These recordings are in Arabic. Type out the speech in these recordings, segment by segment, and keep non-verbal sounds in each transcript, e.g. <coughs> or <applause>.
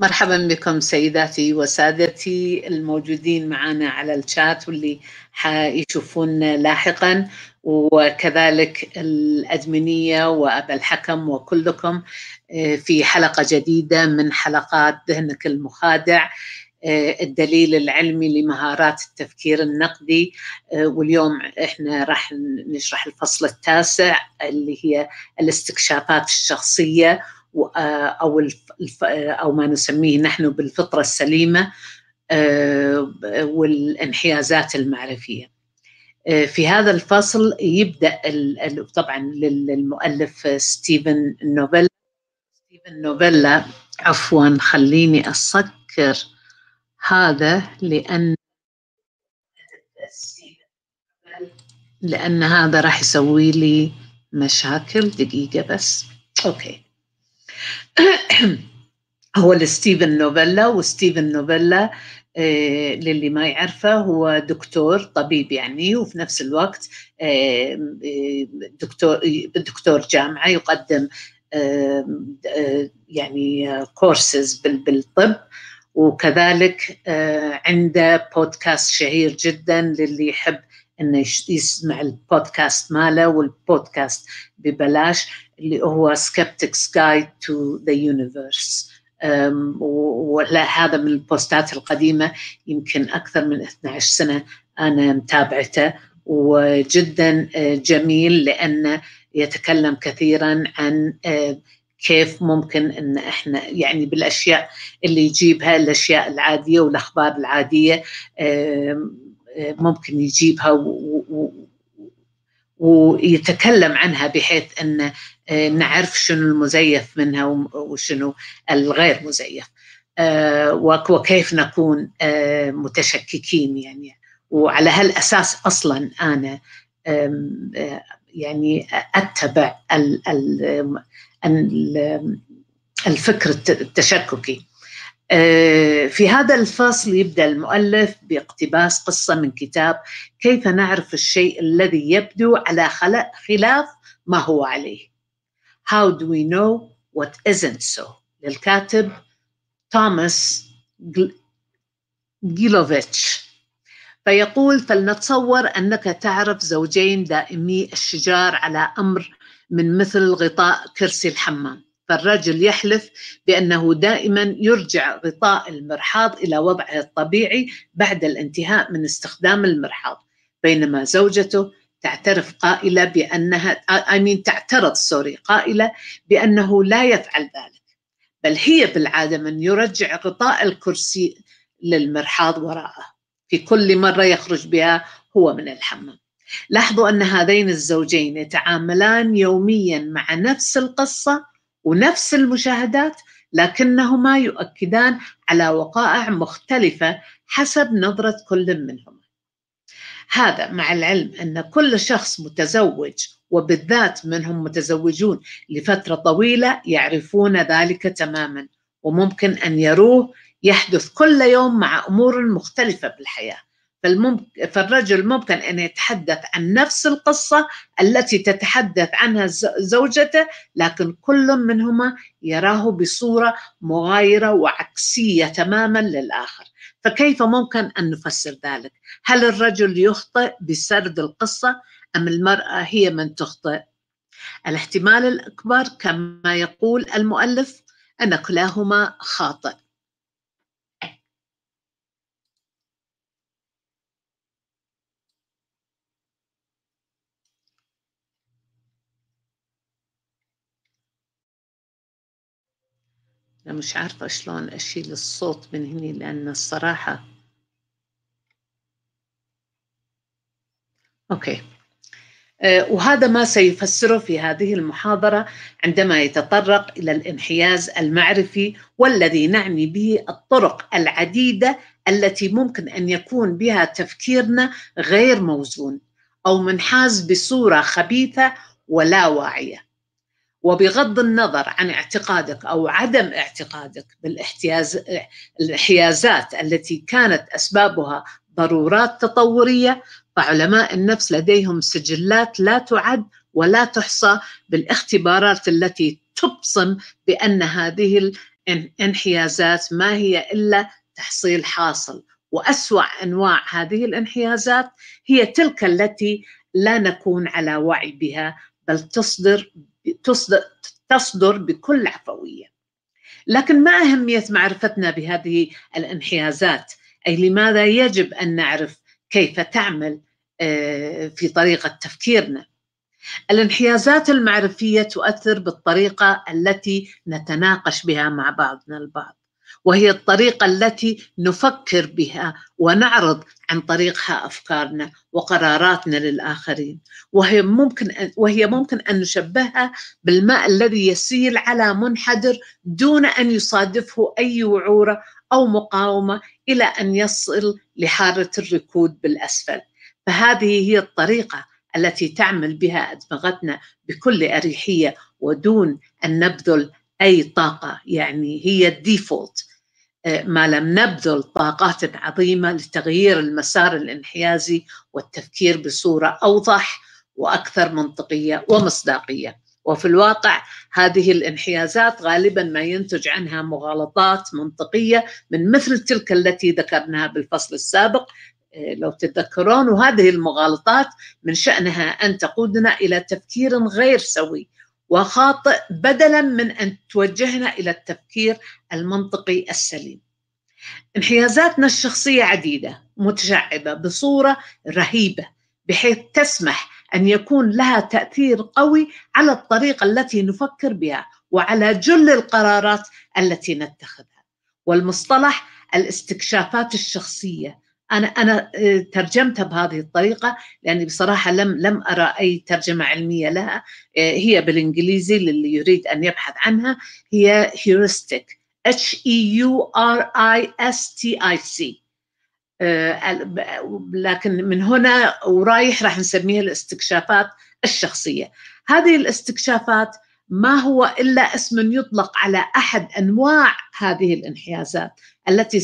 مرحبا بكم سيداتي وسادتي الموجودين معنا على الشات واللي حيشوفون لاحقا وكذلك الأدمنية وأبا الحكم وكلكم آه، في حلقة جديدة من حلقات ذهنك المخادع آه، الدليل العلمي لمهارات التفكير النقدي آه، واليوم احنا راح نشرح الفصل التاسع اللي هي الاستكشافات الشخصيه آه، او آه، او ما نسميه نحن بالفطره السليمه آه، والانحيازات المعرفيه. في هذا الفصل يبدا طبعا للمؤلف ستيفن نوفيلا ستيفن نوفيلا عفوا خليني اسكر هذا لان لان هذا راح يسوي لي مشاكل دقيقه بس اوكي <coughs> هو لستيفن نوفيلا وستيفن نوفيلا آه، للي ما يعرفه هو دكتور طبيب يعني وفي نفس الوقت آه، دكتور دكتور جامعه يقدم آه، يعني كورسز بالطب وكذلك عنده بودكاست شهير جدا للي يحب انه يسمع البودكاست ماله والبودكاست ببلاش اللي هو سكبتكس جايد تو ذا يونيفرس ولا هذا من البوستات القديمه يمكن اكثر من 12 سنه انا متابعته وجدا أه، جميل لانه يتكلم كثيرا عن أه، كيف ممكن ان احنا يعني بالاشياء اللي يجيبها الاشياء العاديه والاخبار العاديه ممكن يجيبها ويتكلم عنها بحيث ان آه، نعرف شنو المزيف منها وشنو الغير مزيف آه، وكيف نكون آه، متشككين يعني وعلى هالاساس اصلا انا يعني اتبع الفكر التشككي آه، في هذا الفصل يبدا المؤلف باقتباس قصه من كتاب كيف نعرف الشيء الذي يبدو على خلاف ما هو عليه How do we know what isn't so للكاتب توماس جيلوفيتش فيقول فلنتصور انك تعرف زوجين دائمي الشجار على امر من مثل غطاء كرسي الحمام فالرجل يحلف بأنه دائما يرجع غطاء المرحاض إلى وضعه الطبيعي بعد الانتهاء من استخدام المرحاض بينما زوجته تعترف قائلة بأنها I mean تعترض سوري قائلة بأنه لا يفعل ذلك بل هي بالعادة من يرجع غطاء الكرسي للمرحاض وراءه في كل مرة يخرج بها هو من الحمام لاحظوا أن هذين الزوجين يتعاملان يوميا مع نفس القصة ونفس المشاهدات لكنهما يؤكدان على وقائع مختلفة حسب نظرة كل منهما. هذا مع العلم أن كل شخص متزوج وبالذات منهم متزوجون لفترة طويلة يعرفون ذلك تماما وممكن أن يروه يحدث كل يوم مع أمور مختلفة بالحياة فالممكن فالرجل ممكن أن يتحدث عن نفس القصة التي تتحدث عنها زوجته لكن كل منهما يراه بصورة مغايرة وعكسية تماما للآخر فكيف ممكن أن نفسر ذلك؟ هل الرجل يخطئ بسرد القصة أم المرأة هي من تخطئ؟ الاحتمال الأكبر كما يقول المؤلف أن كلاهما خاطئ أنا مش عارفة شلون أشيل الصوت من هني لأن الصراحة أوكي آه، وهذا ما سيفسره في هذه المحاضرة عندما يتطرق إلى الانحياز المعرفي والذي نعني به الطرق العديدة التي ممكن أن يكون بها تفكيرنا غير موزون أو منحاز بصورة خبيثة ولا واعية وبغض النظر عن اعتقادك او عدم اعتقادك بالاحتياز التي كانت اسبابها ضرورات تطوريه فعلماء النفس لديهم سجلات لا تعد ولا تحصى بالاختبارات التي تبصم بان هذه الانحيازات ما هي الا تحصيل حاصل واسوا انواع هذه الانحيازات هي تلك التي لا نكون على وعي بها بل تصدر تصدر بكل عفويه لكن ما اهميه معرفتنا بهذه الانحيازات اي لماذا يجب ان نعرف كيف تعمل آه، في طريقه تفكيرنا الانحيازات المعرفيه تؤثر بالطريقه التي نتناقش بها مع بعضنا البعض وهي الطريقة التي نفكر بها ونعرض عن طريقها أفكارنا وقراراتنا للآخرين وهي ممكن أن وهي ممكن أن نشبهها بالماء الذي يسيل على منحدر دون أن يصادفه أي وعورة أو مقاومة إلى أن يصل لحارة الركود بالأسفل فهذه هي الطريقة التي تعمل بها أدمغتنا بكل أريحية ودون أن نبذل أي طاقة يعني هي الديفولت ما لم نبذل طاقات عظيمه لتغيير المسار الانحيازي والتفكير بصوره اوضح واكثر منطقيه ومصداقيه وفي الواقع هذه الانحيازات غالبا ما ينتج عنها مغالطات منطقيه من مثل تلك التي ذكرناها بالفصل السابق آه، لو تتذكرون وهذه المغالطات من شأنها أن تقودنا إلى تفكير غير سوي وخاطئ بدلا من ان توجهنا الى التفكير المنطقي السليم. انحيازاتنا الشخصيه عديده متشعبه بصوره رهيبه بحيث تسمح ان يكون لها تاثير قوي على الطريقه التي نفكر بها وعلى جل القرارات التي نتخذها. والمصطلح الاستكشافات الشخصيه انا انا آه، ترجمتها بهذه الطريقه لاني بصراحه لم لم ارى اي ترجمه علميه لها آه، هي بالانجليزي للي يريد ان يبحث عنها هي هيورستيك H E U R I S T I C آه، لكن من هنا ورايح راح نسميها الاستكشافات الشخصيه هذه الاستكشافات ما هو الا اسم يطلق على احد انواع هذه الانحيازات التي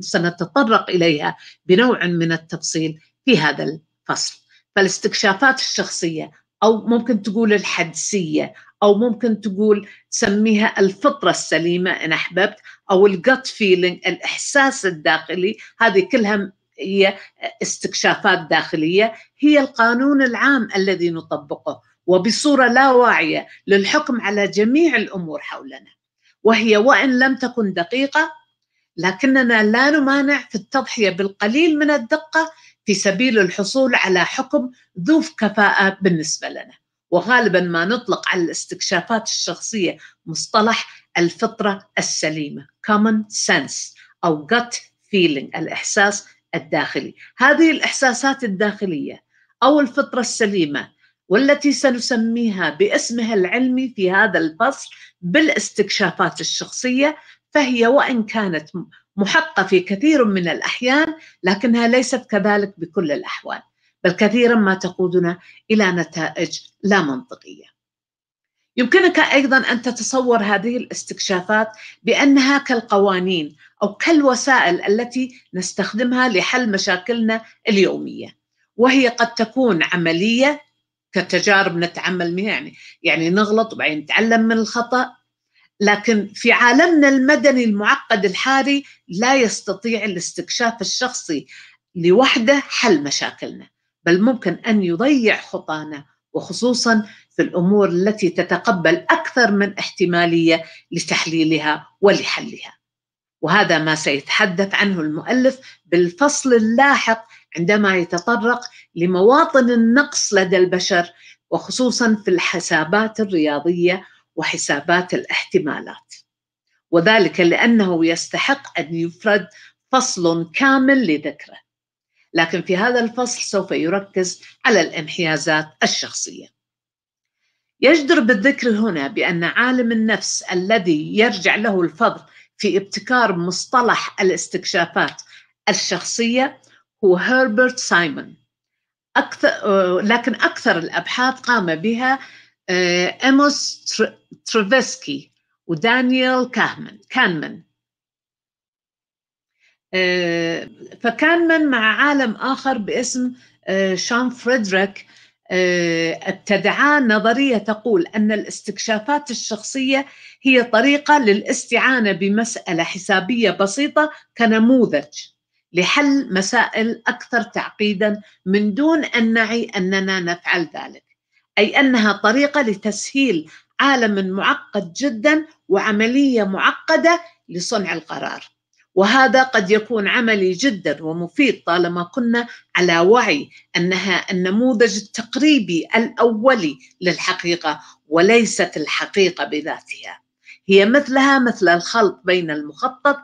سنتطرق اليها بنوع من التفصيل في هذا الفصل فالاستكشافات الشخصيه او ممكن تقول الحدسيه او ممكن تقول تسميها الفطره السليمه ان احببت او الجت فيلينج الاحساس الداخلي هذه كلها هي استكشافات داخليه هي القانون العام الذي نطبقه وبصوره لا واعيه للحكم على جميع الامور حولنا وهي وان لم تكن دقيقه لكننا لا نمانع في التضحيه بالقليل من الدقه في سبيل الحصول على حكم ذو كفاءه بالنسبه لنا وغالبا ما نطلق على الاستكشافات الشخصيه مصطلح الفطره السليمه common sense او gut feeling الاحساس الداخلي هذه الاحساسات الداخليه او الفطره السليمه والتي سنسميها باسمها العلمي في هذا الفصل بالاستكشافات الشخصيه فهي وان كانت محقه في كثير من الاحيان لكنها ليست كذلك بكل الاحوال بل كثيرا ما تقودنا الى نتائج لا منطقيه يمكنك ايضا ان تتصور هذه الاستكشافات بانها كالقوانين او كالوسائل التي نستخدمها لحل مشاكلنا اليوميه وهي قد تكون عمليه كتجارب نتعمل منها يعني يعني نغلط وبعدين نتعلم من الخطا لكن في عالمنا المدني المعقد الحالي لا يستطيع الاستكشاف الشخصي لوحده حل مشاكلنا بل ممكن ان يضيع خطانا وخصوصا في الامور التي تتقبل اكثر من احتماليه لتحليلها ولحلها. وهذا ما سيتحدث عنه المؤلف بالفصل اللاحق عندما يتطرق لمواطن النقص لدى البشر وخصوصا في الحسابات الرياضيه وحسابات الاحتمالات وذلك لأنه يستحق أن يفرد فصل كامل لذكره لكن في هذا الفصل سوف يركز على الانحيازات الشخصيه يجدر بالذكر هنا بان عالم النفس الذي يرجع له الفضل في ابتكار مصطلح الاستكشافات الشخصيه هو هربرت سايمون أكثر لكن اكثر الابحاث قام بها إيموس آه، تريفسكي ودانيال كاهمن كانمن آه، فكانمن مع عالم آخر باسم آه، شان فريدريك ابتدعا نظرية تقول أن الاستكشافات الشخصية هي طريقة للاستعانة بمسألة حسابية بسيطة كنموذج لحل مسائل أكثر تعقيدا من دون أن نعي أننا نفعل ذلك أي أنها طريقة لتسهيل عالم معقد جدا وعملية معقدة لصنع القرار وهذا قد يكون عملي جدا ومفيد طالما كنا على وعي انها النموذج التقريبي الاولي للحقيقه وليست الحقيقه بذاتها هي مثلها مثل الخلط بين المخطط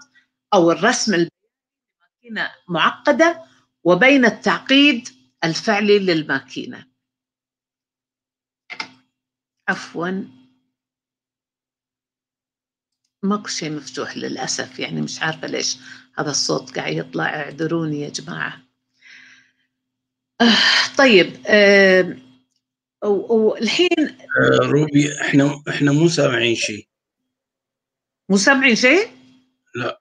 او الرسم الماكينه معقده وبين التعقيد الفعلي للماكينه عفوا ماكو شيء مفتوح للأسف يعني مش عارفة ليش هذا الصوت قاعد يطلع اعذروني يا جماعة أه، طيب أه، والحين أه، روبي احنا احنا مو سامعين شيء مو سامعين شيء؟ لا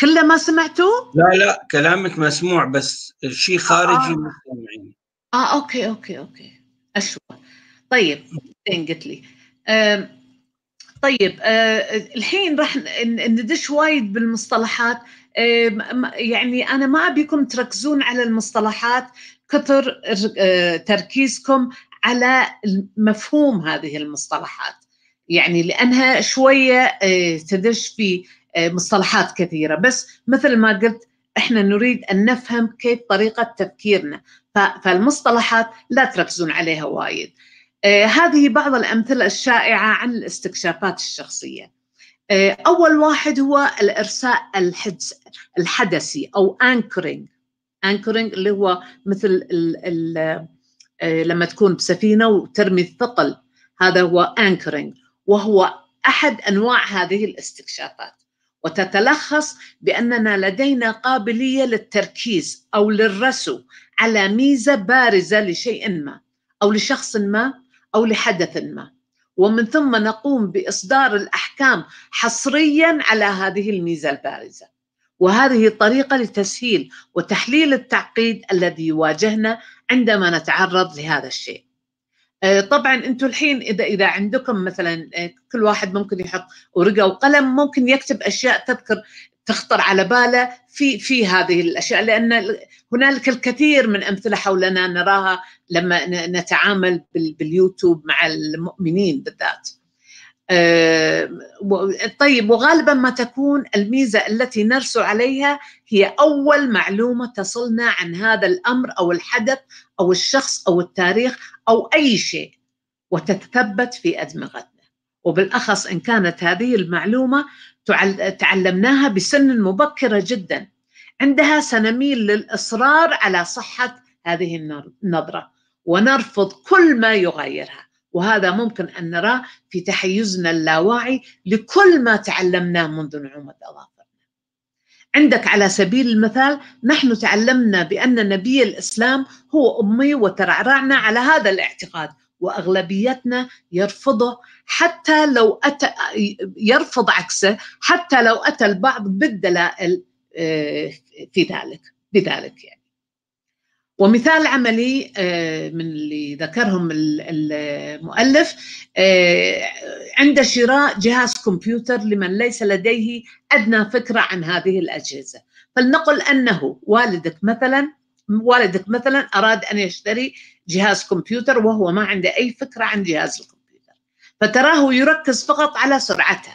كله ما سمعتوه؟ لا لا كلامك مسموع بس الشيء خارجي آه. مو سامعين اه اوكي اوكي اوكي أشوى طيب زين قلت لي طيب آه، الحين راح ندش وايد بالمصطلحات يعني أنا ما أبيكم تركزون على المصطلحات كثر آه، تركيزكم على مفهوم هذه المصطلحات يعني لأنها شوية آه، تدش في مصطلحات كثيرة بس مثل ما قلت احنا نريد ان نفهم كيف طريقه تفكيرنا فالمصطلحات لا تركزون عليها وايد آه، هذه بعض الأمثلة الشائعة عن الاستكشافات الشخصية آه، أول واحد هو الإرساء الحدسي أو أنكرينج أنكرينج اللي هو مثل الـ الـ آه، لما تكون بسفينة وترمي الثقل هذا هو أنكرينج وهو أحد أنواع هذه الاستكشافات وتتلخص بأننا لدينا قابلية للتركيز أو للرسو على ميزه بارزه لشيء ما او لشخص ما او لحدث ما ومن ثم نقوم باصدار الاحكام حصريا على هذه الميزه البارزه وهذه طريقه لتسهيل وتحليل التعقيد الذي يواجهنا عندما نتعرض لهذا الشيء آه، طبعا انتم الحين اذا اذا عندكم مثلا آه، كل واحد ممكن يحط ورقه وقلم ممكن يكتب اشياء تذكر تخطر على باله في في هذه الاشياء لان هنالك الكثير من امثله حولنا نراها لما نتعامل باليوتيوب مع المؤمنين بالذات. آه، طيب وغالبا ما تكون الميزه التي نرسو عليها هي اول معلومه تصلنا عن هذا الامر او الحدث او الشخص او التاريخ او اي شيء وتتثبت في ادمغتنا وبالاخص ان كانت هذه المعلومه تعلمناها بسن مبكرة جدا عندها سنميل للإصرار على صحة هذه النظرة ونرفض كل ما يغيرها وهذا ممكن أن نراه في تحيزنا اللاواعي لكل ما تعلمناه منذ نعومة أظافرنا عندك على سبيل المثال نحن تعلمنا بأن نبي الإسلام هو أمي وترعرعنا على هذا الاعتقاد واغلبيتنا يرفضه حتى لو اتى يرفض عكسه حتى لو اتى البعض بالدلائل آه، في ذلك بذلك يعني ومثال عملي آه، من اللي ذكرهم المؤلف آه، عند شراء جهاز كمبيوتر لمن ليس لديه ادنى فكره عن هذه الاجهزه فلنقل انه والدك مثلا والدك مثلا اراد ان يشتري جهاز كمبيوتر وهو ما عنده أي فكرة عن جهاز الكمبيوتر فتراه يركز فقط على سرعته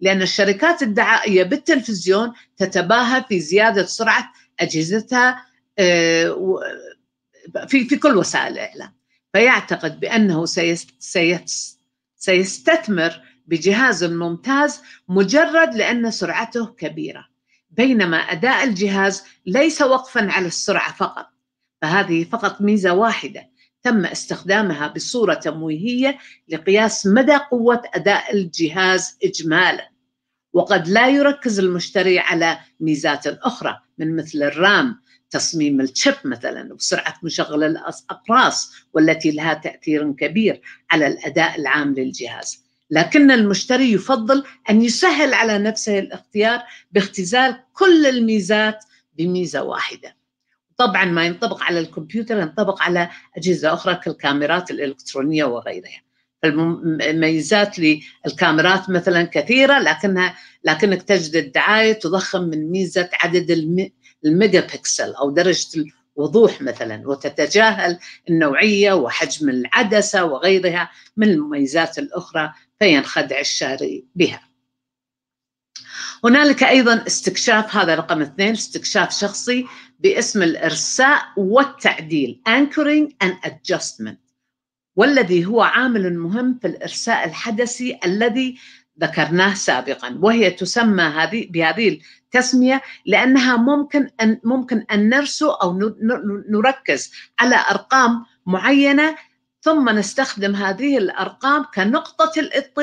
لأن الشركات الدعائية بالتلفزيون تتباهى في زيادة سرعة أجهزتها آه، في في كل وسائل الإعلام فيعتقد بأنه سيستثمر بجهاز ممتاز مجرد لأن سرعته كبيرة بينما أداء الجهاز ليس وقفا على السرعة فقط فهذه فقط ميزة واحدة تم استخدامها بصورة تمويهية لقياس مدى قوة أداء الجهاز إجمالا وقد لا يركز المشتري على ميزات أخرى من مثل الرام تصميم الشيب مثلا وسرعة مشغل الأقراص والتي لها تأثير كبير على الأداء العام للجهاز لكن المشتري يفضل أن يسهل على نفسه الاختيار باختزال كل الميزات بميزة واحدة طبعا ما ينطبق على الكمبيوتر ينطبق على أجهزة أخرى كالكاميرات الإلكترونية وغيرها فالمميزات للكاميرات مثلا كثيرة لكنها لكنك تجد الدعاية تضخم من ميزة عدد الميجا بكسل أو درجة الوضوح مثلا وتتجاهل النوعية وحجم العدسة وغيرها من المميزات الأخرى فينخدع الشاري بها هنالك أيضا استكشاف هذا رقم اثنين استكشاف شخصي باسم الإرساء والتعديل Anchoring and Adjustment والذي هو عامل مهم في الإرساء الحدثي الذي ذكرناه سابقا وهي تسمى هذه بهذه التسمية لأنها ممكن أن ممكن أن نرسو أو نركز على أرقام معينة ثم نستخدم هذه الأرقام كنقطة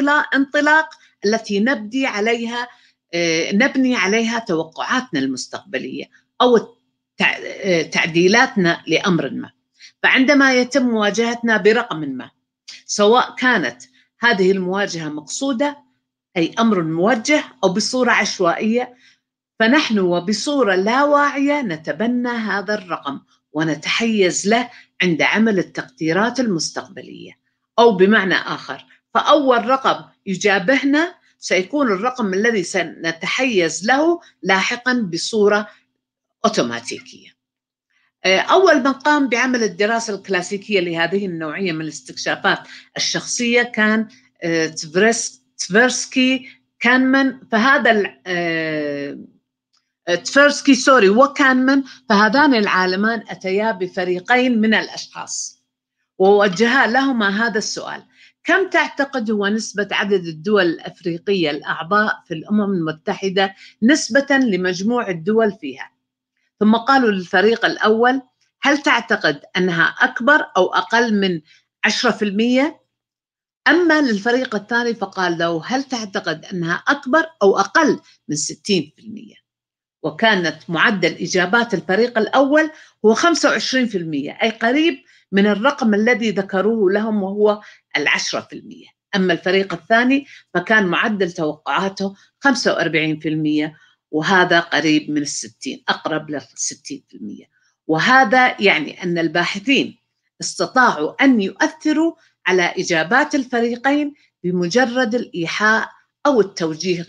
الانطلاق التي نبدي عليها آه، نبني عليها توقعاتنا المستقبلية أو آه، تعديلاتنا لامر ما فعندما يتم مواجهتنا برقم ما سواء كانت هذه المواجهه مقصوده اي امر موجه او بصوره عشوائيه فنحن وبصوره لا واعيه نتبنى هذا الرقم ونتحيز له عند عمل التقديرات المستقبليه او بمعنى اخر فاول رقم يجابهنا سيكون الرقم الذي سنتحيز له لاحقا بصوره أوتوماتيكية آه، أول من قام بعمل الدراسة الكلاسيكية لهذه النوعية من الاستكشافات الشخصية كان آه، تفرسكي كانمن فهذا آه، تفرسكي سوري وكانمن فهذان العالمان أتيا بفريقين من الأشخاص ووجها لهما هذا السؤال كم تعتقد هو نسبة عدد الدول الأفريقية الأعضاء في الأمم المتحدة نسبة لمجموع الدول فيها؟ ثم قالوا للفريق الأول هل تعتقد أنها أكبر أو أقل من 10% أما للفريق الثاني فقال له هل تعتقد أنها أكبر أو أقل من 60% وكانت معدل إجابات الفريق الأول هو 25% أي قريب من الرقم الذي ذكروه لهم وهو العشرة في المية أما الفريق الثاني فكان معدل توقعاته 45% وهذا قريب من الستين أقرب للستين في المية وهذا يعني أن الباحثين استطاعوا أن يؤثروا على إجابات الفريقين بمجرد الإيحاء أو التوجيه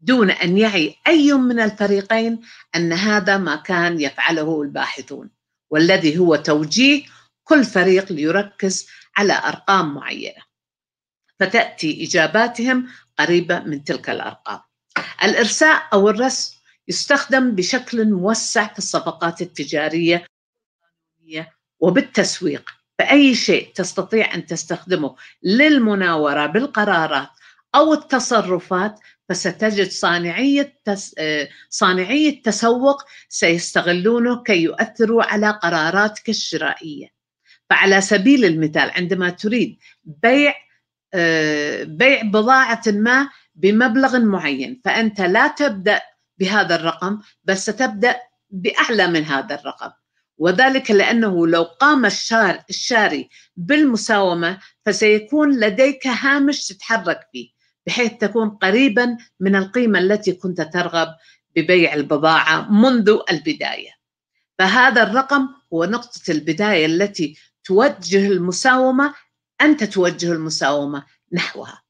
دون أن يعي أي من الفريقين أن هذا ما كان يفعله الباحثون والذي هو توجيه كل فريق ليركز على أرقام معينة فتأتي إجاباتهم قريبة من تلك الأرقام الإرساء أو الرسم يستخدم بشكل موسع في الصفقات التجارية وبالتسويق فأي شيء تستطيع أن تستخدمه للمناورة بالقرارات أو التصرفات فستجد صانعية تس... صانعي التسوق سيستغلونه كي يؤثروا على قراراتك الشرائية فعلى سبيل المثال عندما تريد بيع آه، بيع بضاعة ما بمبلغ معين فأنت لا تبدأ بهذا الرقم بل ستبدأ بأعلى من هذا الرقم وذلك لأنه لو قام الشار الشاري بالمساومة فسيكون لديك هامش تتحرك فيه بحيث تكون قريبا من القيمة التي كنت ترغب ببيع البضاعة منذ البداية فهذا الرقم هو نقطة البداية التي توجه المساومة أنت توجه المساومة نحوها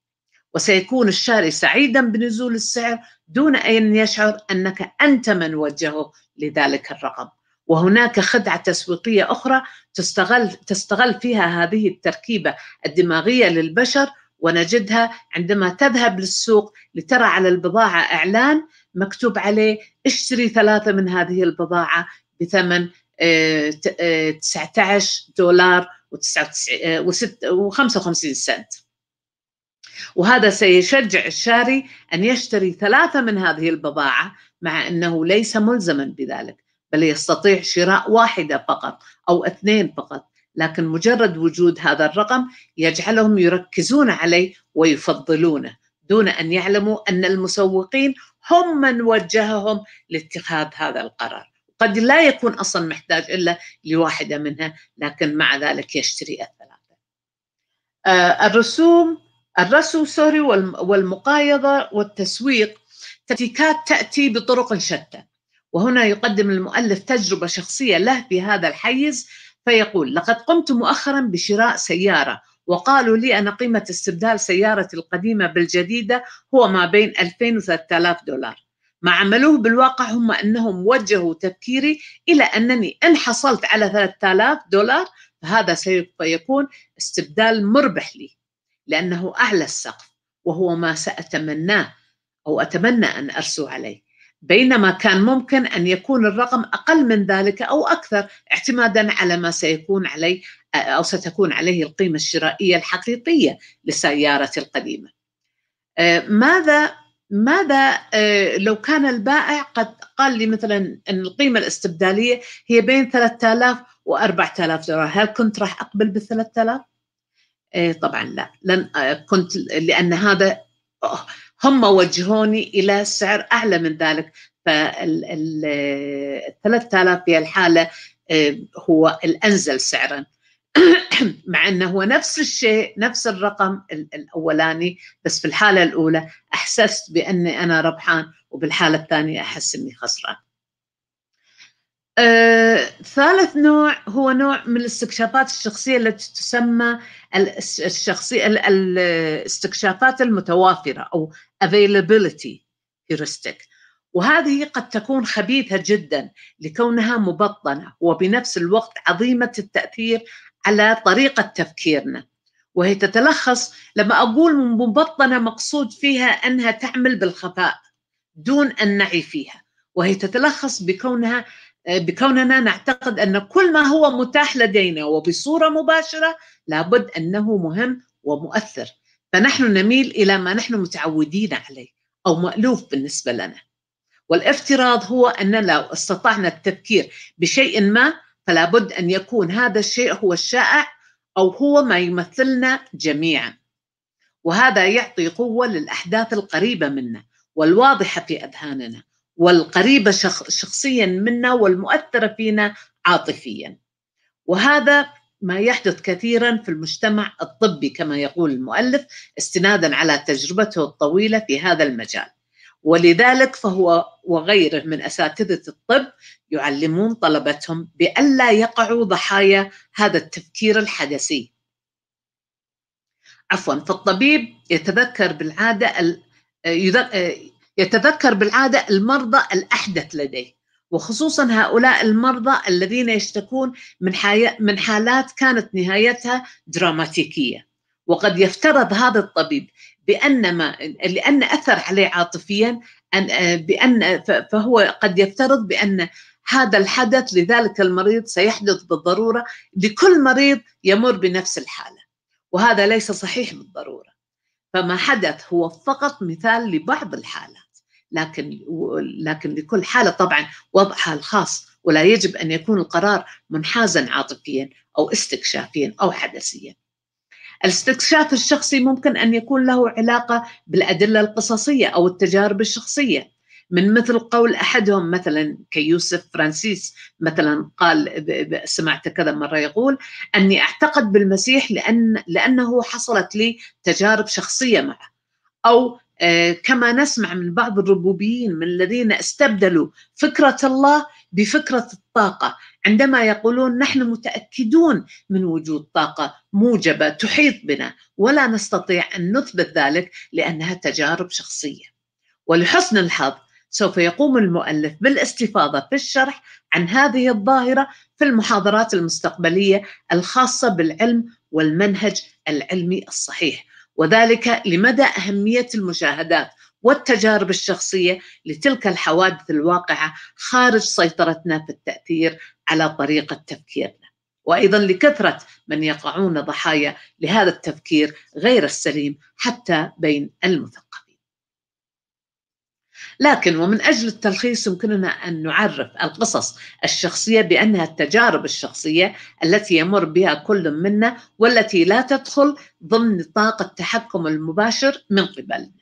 وسيكون الشاري سعيدا بنزول السعر دون أن يشعر أنك أنت من وجهه لذلك الرقم وهناك خدعة تسويقية أخرى تستغل, تستغل فيها هذه التركيبة الدماغية للبشر ونجدها عندما تذهب للسوق لترى على البضاعة إعلان مكتوب عليه اشتري ثلاثة من هذه البضاعة بثمن 19 آه، آه، دولار و 55 آه، سنت وهذا سيشجع الشاري أن يشتري ثلاثة من هذه البضاعة مع أنه ليس ملزما بذلك بل يستطيع شراء واحدة فقط أو اثنين فقط لكن مجرد وجود هذا الرقم يجعلهم يركزون عليه ويفضلونه دون أن يعلموا أن المسوقين هم من وجههم لاتخاذ هذا القرار قد لا يكون أصلا محتاج إلا لواحدة منها لكن مع ذلك يشتري الثلاثة آه، الرسوم الرسم سوري والمقايضة والتسويق تكتيكات تأتي بطرق شتى وهنا يقدم المؤلف تجربة شخصية له في هذا الحيز فيقول لقد قمت مؤخرا بشراء سيارة وقالوا لي أن قيمة استبدال سيارتي القديمة بالجديدة هو ما بين 2000 و 3000 دولار ما عملوه بالواقع هم أنهم وجهوا تفكيري إلى أنني إن حصلت على 3000 دولار فهذا سيكون استبدال مربح لي لأنه أعلى السقف وهو ما سأتمناه أو أتمنى أن أرسو عليه بينما كان ممكن أن يكون الرقم أقل من ذلك أو أكثر اعتمادا على ما سيكون عليه أو ستكون عليه القيمة الشرائية الحقيقية للسيارة القديمة آه، ماذا ماذا آه، لو كان البائع قد قال لي مثلا أن القيمة الاستبدالية هي بين 3000 و 4000 دولار هل كنت راح أقبل بال 3000 إيه، طبعا لا لن آه، كنت لان هذا هم وجهوني الى سعر اعلى من ذلك فال 3000 في الحاله هو الانزل سعرا <clears throat> مع انه هو نفس الشيء نفس الرقم الاولاني بس في الحاله الاولى احسست باني انا ربحان وبالحاله الثانيه احس اني خسران ثالث نوع هو نوع من الاستكشافات الشخصية التي تسمى الشخصية الاستكشافات المتوافرة أو availability heuristic وهذه قد تكون خبيثة جدا لكونها مبطنة وبنفس الوقت عظيمة التأثير على طريقة تفكيرنا وهي تتلخص لما أقول مبطنة مقصود فيها أنها تعمل بالخفاء دون أن نعي فيها وهي تتلخص بكونها بكوننا نعتقد ان كل ما هو متاح لدينا وبصوره مباشره لابد انه مهم ومؤثر فنحن نميل الى ما نحن متعودين عليه او مالوف بالنسبه لنا والافتراض هو اننا لو استطعنا التفكير بشيء ما فلا بد ان يكون هذا الشيء هو الشائع او هو ما يمثلنا جميعا وهذا يعطي قوه للاحداث القريبه منا والواضحه في اذهاننا والقريبة شخ شخصيا منا والمؤثرة فينا عاطفيا وهذا ما يحدث كثيرا في المجتمع الطبي كما يقول المؤلف استنادا على تجربته الطويلة في هذا المجال ولذلك فهو وغيره من اساتذه الطب يعلمون طلبتهم بألا يقعوا ضحايا هذا التفكير الحدسي. عفوا فالطبيب يتذكر بالعاده يتذكر بالعادة المرضى الأحدث لديه وخصوصا هؤلاء المرضى الذين يشتكون من, من حالات كانت نهايتها دراماتيكية وقد يفترض هذا الطبيب بأن ما لأن أثر عليه عاطفيا أن بأن فهو قد يفترض بأن هذا الحدث لذلك المريض سيحدث بالضرورة لكل مريض يمر بنفس الحالة وهذا ليس صحيح بالضرورة فما حدث هو فقط مثال لبعض الحالة لكن لكن لكل حاله طبعا وضعها الخاص ولا يجب ان يكون القرار منحازا عاطفيا او استكشافيا او حدسيا. الاستكشاف الشخصي ممكن ان يكون له علاقه بالادله القصصيه او التجارب الشخصيه من مثل قول احدهم مثلا كيوسف فرانسيس مثلا قال سمعت كذا مره يقول اني اعتقد بالمسيح لان لانه حصلت لي تجارب شخصيه معه او آه، كما نسمع من بعض الربوبيين من الذين استبدلوا فكرة الله بفكرة الطاقة عندما يقولون نحن متأكدون من وجود طاقة موجبة تحيط بنا ولا نستطيع أن نثبت ذلك لأنها تجارب شخصية ولحسن الحظ سوف يقوم المؤلف بالاستفاضة في الشرح عن هذه الظاهرة في المحاضرات المستقبلية الخاصة بالعلم والمنهج العلمي الصحيح وذلك لمدى أهمية المشاهدات والتجارب الشخصية لتلك الحوادث الواقعة خارج سيطرتنا في التأثير على طريقة تفكيرنا وأيضا لكثرة من يقعون ضحايا لهذا التفكير غير السليم حتى بين المثقفين لكن ومن أجل التلخيص يمكننا أن نعرف القصص الشخصية بأنها التجارب الشخصية التي يمر بها كل منا والتي لا تدخل ضمن نطاق التحكم المباشر من قبلنا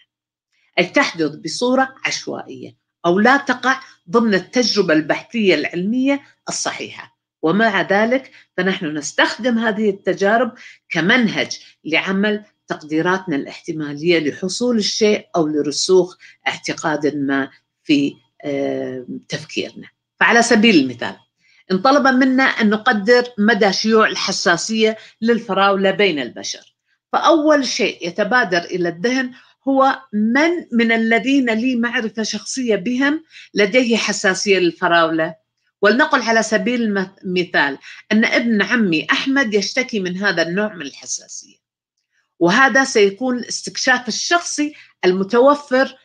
أي تحدث بصورة عشوائية أو لا تقع ضمن التجربة البحثية العلمية الصحيحة ومع ذلك فنحن نستخدم هذه التجارب كمنهج لعمل تقديراتنا الاحتماليه لحصول الشيء او لرسوخ اعتقاد ما في آه، تفكيرنا فعلى سبيل المثال إن طلب منا ان نقدر مدى شيوع الحساسيه للفراوله بين البشر فاول شيء يتبادر الى الذهن هو من من الذين لي معرفه شخصيه بهم لديه حساسيه للفراوله ولنقل على سبيل المثال ان ابن عمي احمد يشتكي من هذا النوع من الحساسيه وهذا سيكون الاستكشاف الشخصي المتوفر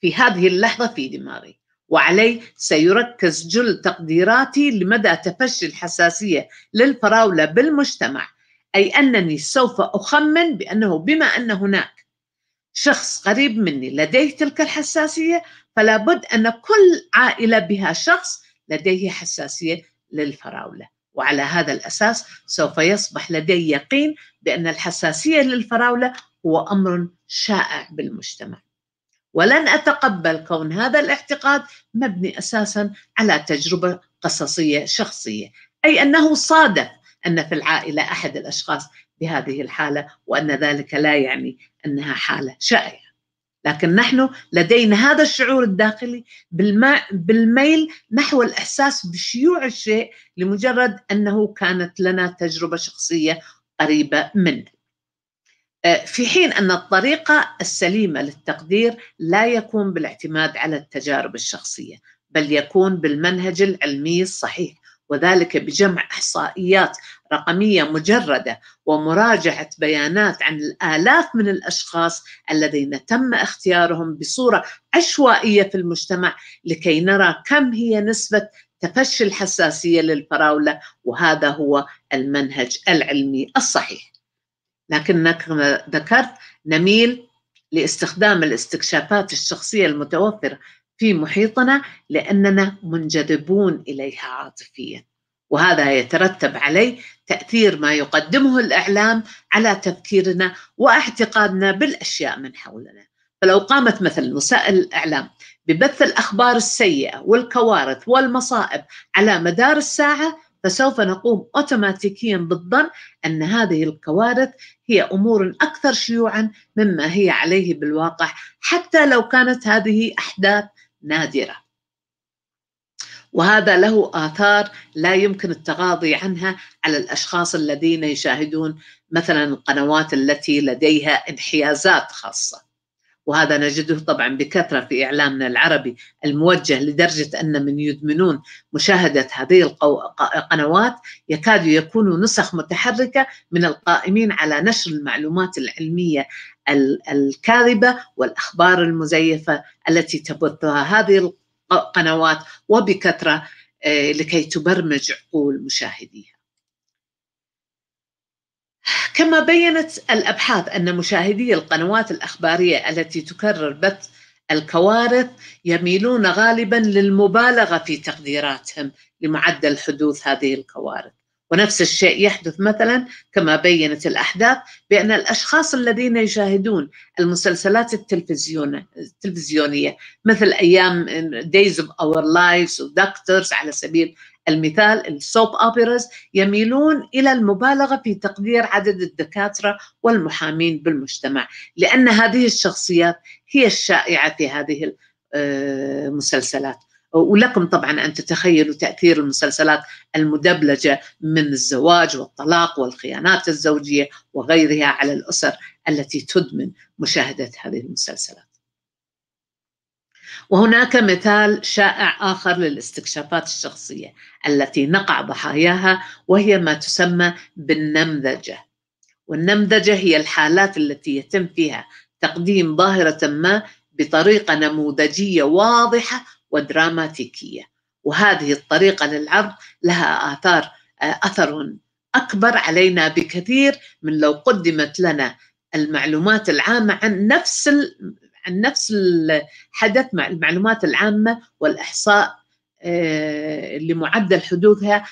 في هذه اللحظة في دماغي وعلي سيركز جل تقديراتي لمدى تفشي الحساسية للفراولة بالمجتمع أي أنني سوف أخمن بأنه بما أن هناك شخص قريب مني لديه تلك الحساسية فلا بد أن كل عائلة بها شخص لديه حساسية للفراولة وعلى هذا الأساس سوف يصبح لدي يقين بأن الحساسية للفراولة هو أمر شائع بالمجتمع ولن أتقبل كون هذا الاعتقاد مبني أساسا على تجربة قصصية شخصية أي أنه صادف أن في العائلة أحد الأشخاص بهذه الحالة وأن ذلك لا يعني أنها حالة شائعة لكن نحن لدينا هذا الشعور الداخلي بالميل نحو الاحساس بشيوع الشيء لمجرد انه كانت لنا تجربه شخصيه قريبه منه. آه، في حين ان الطريقه السليمه للتقدير لا يكون بالاعتماد على التجارب الشخصيه، بل يكون بالمنهج العلمي الصحيح وذلك بجمع احصائيات رقميه مجرده ومراجعه بيانات عن الالاف من الاشخاص الذين تم اختيارهم بصوره عشوائيه في المجتمع لكي نرى كم هي نسبه تفشي الحساسيه للفراوله وهذا هو المنهج العلمي الصحيح. لكنك ذكرت نميل لاستخدام الاستكشافات الشخصيه المتوفره في محيطنا لأننا منجذبون إليها عاطفيا وهذا يترتب عليه تأثير ما يقدمه الإعلام على تفكيرنا واعتقادنا بالأشياء من حولنا فلو قامت مثلا وسائل الإعلام ببث الأخبار السيئة والكوارث والمصائب على مدار الساعة فسوف نقوم اوتوماتيكيا بالظن ان هذه الكوارث هي امور اكثر شيوعا مما هي عليه بالواقع حتى لو كانت هذه احداث نادرة وهذا له آثار لا يمكن التغاضي عنها على الأشخاص الذين يشاهدون مثلا القنوات التي لديها انحيازات خاصة وهذا نجده طبعا بكثرة في إعلامنا العربي الموجه لدرجة أن من يدمنون مشاهدة هذه القنوات يكاد يكونوا نسخ متحركة من القائمين على نشر المعلومات العلمية الكاذبه والاخبار المزيفه التي تبثها هذه القنوات وبكثره آه، لكي تبرمج عقول مشاهديها. كما بينت الابحاث ان مشاهدي القنوات الاخباريه التي تكرر بث الكوارث يميلون غالبا للمبالغه في تقديراتهم لمعدل حدوث هذه الكوارث ونفس الشيء يحدث مثلا كما بينت الأحداث بأن الأشخاص الذين يشاهدون المسلسلات التلفزيونية مثل أيام دايز اوف اور لايفز ودكتورز على سبيل المثال السوب أوبرز يميلون إلى المبالغة في تقدير عدد الدكاترة والمحامين بالمجتمع لأن هذه الشخصيات هي الشائعة في هذه آه، المسلسلات ولكم طبعا أن تتخيلوا تأثير المسلسلات المدبلجة من الزواج والطلاق والخيانات الزوجية وغيرها على الأسر التي تدمن مشاهدة هذه المسلسلات وهناك مثال شائع آخر للاستكشافات الشخصية التي نقع ضحاياها وهي ما تسمى بالنمذجة والنمذجة هي الحالات التي يتم فيها تقديم ظاهرة ما بطريقة نموذجية واضحة ودراماتيكيه وهذه الطريقه للعرض لها اثار آه، اثر اكبر علينا بكثير من لو قدمت لنا المعلومات العامه عن نفس عن نفس الحدث مع المعلومات العامه والاحصاء آه، لمعدل حدوثها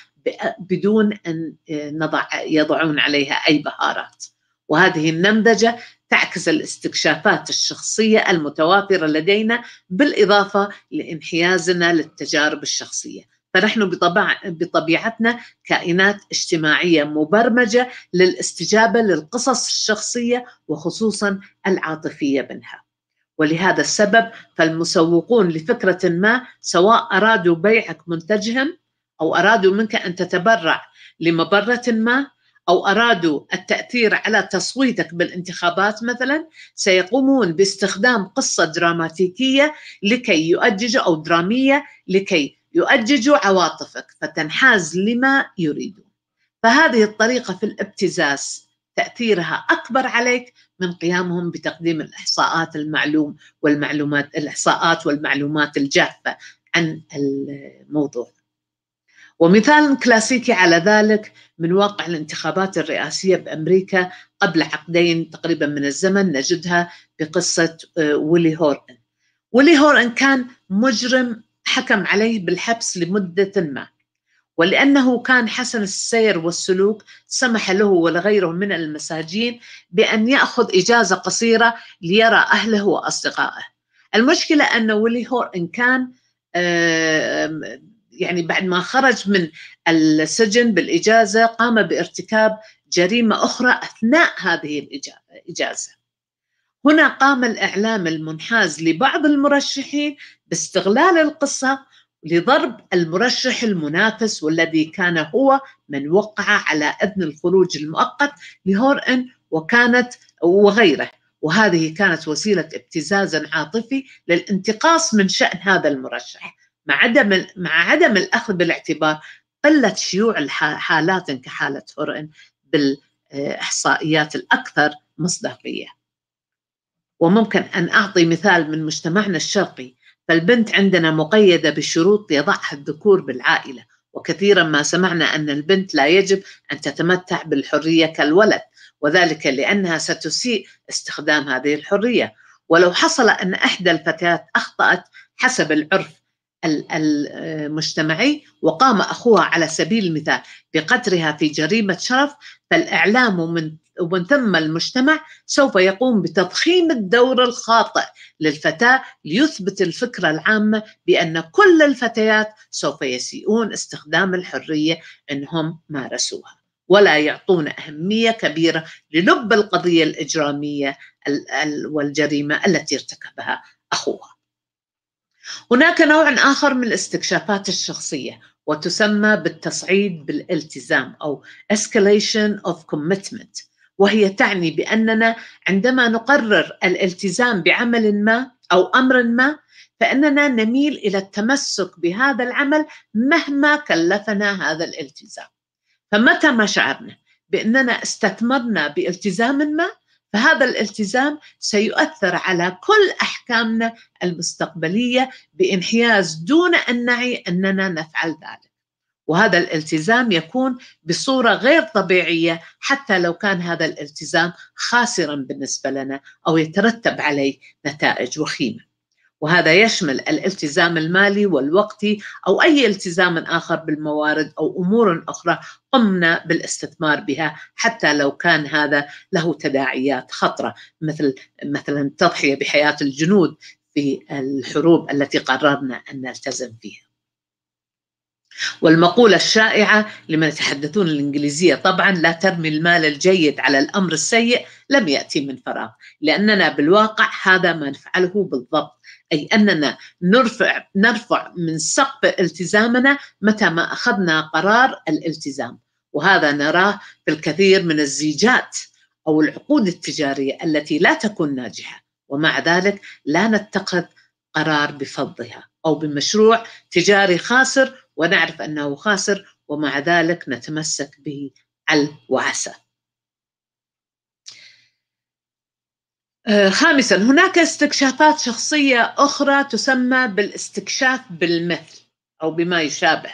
بدون ان آه، نضع يضعون عليها اي بهارات وهذه النمذجه تعكس الاستكشافات الشخصيه المتوافره لدينا بالاضافه لانحيازنا للتجارب الشخصيه فنحن بطبع بطبيعتنا كائنات اجتماعيه مبرمجه للاستجابه للقصص الشخصيه وخصوصا العاطفيه منها ولهذا السبب فالمسوقون لفكره ما سواء ارادوا بيعك منتجهم او ارادوا منك ان تتبرع لمبره ما او ارادوا التاثير على تصويتك بالانتخابات مثلا سيقومون باستخدام قصه دراماتيكيه لكي يؤججوا او دراميه لكي يؤججوا عواطفك فتنحاز لما يريدون. فهذه الطريقه في الابتزاز تاثيرها اكبر عليك من قيامهم بتقديم الاحصاءات المعلوم والمعلومات الاحصاءات والمعلومات الجافه عن الموضوع. ومثال كلاسيكي على ذلك من واقع الانتخابات الرئاسية بأمريكا قبل عقدين تقريبا من الزمن نجدها بقصة آه، ويلي هورن ويلي هورن كان مجرم حكم عليه بالحبس لمدة ما ولأنه كان حسن السير والسلوك سمح له ولغيره من المساجين بأن يأخذ إجازة قصيرة ليرى أهله وأصدقائه المشكلة أن ويلي هورن كان آه، يعني بعد ما خرج من السجن بالإجازة قام بارتكاب جريمة أخرى أثناء هذه الإجازة هنا قام الإعلام المنحاز لبعض المرشحين باستغلال القصة لضرب المرشح المنافس والذي كان هو من وقع على إذن الخروج المؤقت لهورئن وكانت وغيره وهذه كانت وسيلة ابتزاز عاطفي للانتقاص من شأن هذا المرشح مع عدم مع عدم الاخذ بالاعتبار قلت شيوع حالات كحاله هورن بالاحصائيات الاكثر مصداقيه. وممكن ان اعطي مثال من مجتمعنا الشرقي فالبنت عندنا مقيده بشروط يضعها الذكور بالعائله وكثيرا ما سمعنا ان البنت لا يجب ان تتمتع بالحريه كالولد وذلك لانها ستسيء استخدام هذه الحريه ولو حصل ان احدى الفتيات اخطات حسب العرف المجتمعي آه، وقام أخوها على سبيل المثال بقتلها في جريمة شرف فالإعلام ومن, ومن ثم المجتمع سوف يقوم بتضخيم الدور الخاطئ للفتاة ليثبت الفكرة العامة بأن كل الفتيات سوف يسيئون استخدام الحرية إنهم مارسوها ولا يعطون أهمية كبيرة للب القضية الإجرامية والجريمة التي ارتكبها أخوها هناك نوع آخر من الاستكشافات الشخصية وتسمى بالتصعيد بالالتزام أو escalation of commitment وهي تعني بأننا عندما نقرر الالتزام بعمل ما أو أمر ما فإننا نميل إلى التمسك بهذا العمل مهما كلفنا هذا الالتزام فمتى ما شعرنا بأننا استثمرنا بالتزام ما فهذا الالتزام سيؤثر على كل احكامنا المستقبليه بانحياز دون ان نعي اننا نفعل ذلك. وهذا الالتزام يكون بصوره غير طبيعيه حتى لو كان هذا الالتزام خاسرا بالنسبه لنا او يترتب عليه نتائج وخيمه. وهذا يشمل الالتزام المالي والوقتي أو أي التزام آخر بالموارد أو أمور أخرى قمنا بالاستثمار بها حتى لو كان هذا له تداعيات خطرة مثل مثلا التضحية بحياة الجنود في الحروب التي قررنا أن نلتزم فيها والمقولة الشائعة لمن يتحدثون الإنجليزية طبعا لا ترمي المال الجيد على الأمر السيء لم يأتي من فراغ لأننا بالواقع هذا ما نفعله بالضبط أي أننا نرفع, نرفع من سقف التزامنا متى ما أخذنا قرار الالتزام وهذا نراه في الكثير من الزيجات أو العقود التجارية التي لا تكون ناجحة ومع ذلك لا نتخذ قرار بفضها أو بمشروع تجاري خاسر ونعرف أنه خاسر ومع ذلك نتمسك به عل وعسى آه، خامسا هناك استكشافات شخصية أخرى تسمى بالاستكشاف بالمثل أو بما يشابه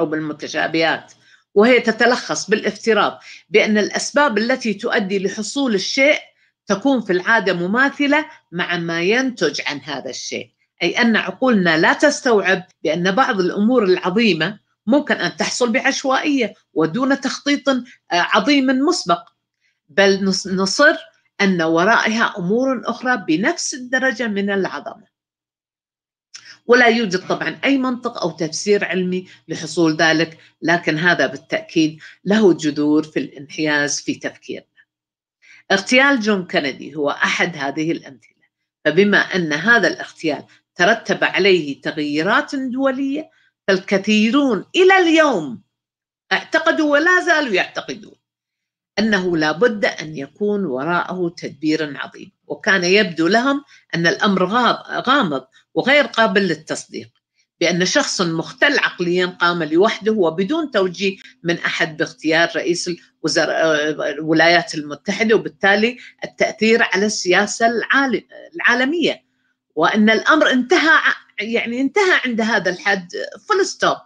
أو بالمتشابهات وهي تتلخص بالافتراض بأن الأسباب التي تؤدي لحصول الشيء تكون في العادة مماثلة مع ما ينتج عن هذا الشيء أي أن عقولنا لا تستوعب بأن بعض الأمور العظيمة ممكن أن تحصل بعشوائية ودون تخطيط آه، عظيم مسبق بل نصر أن ورائها أمور أخرى بنفس الدرجة من العظمة ولا يوجد طبعا أي منطق أو تفسير علمي لحصول ذلك لكن هذا بالتأكيد له جذور في الانحياز في تفكيرنا اغتيال جون كندي هو أحد هذه الأمثلة فبما أن هذا الاغتيال ترتب عليه تغييرات دولية فالكثيرون إلى اليوم اعتقدوا ولا زالوا يعتقدون أنه لا بد أن يكون وراءه تدبير عظيم وكان يبدو لهم أن الأمر غامض وغير قابل للتصديق بأن شخص مختل عقليا قام لوحده وبدون توجيه من أحد باختيار رئيس الولايات آه، المتحدة وبالتالي التأثير على السياسة العالمية وأن الأمر انتهى يعني انتهى عند هذا الحد فول ستوب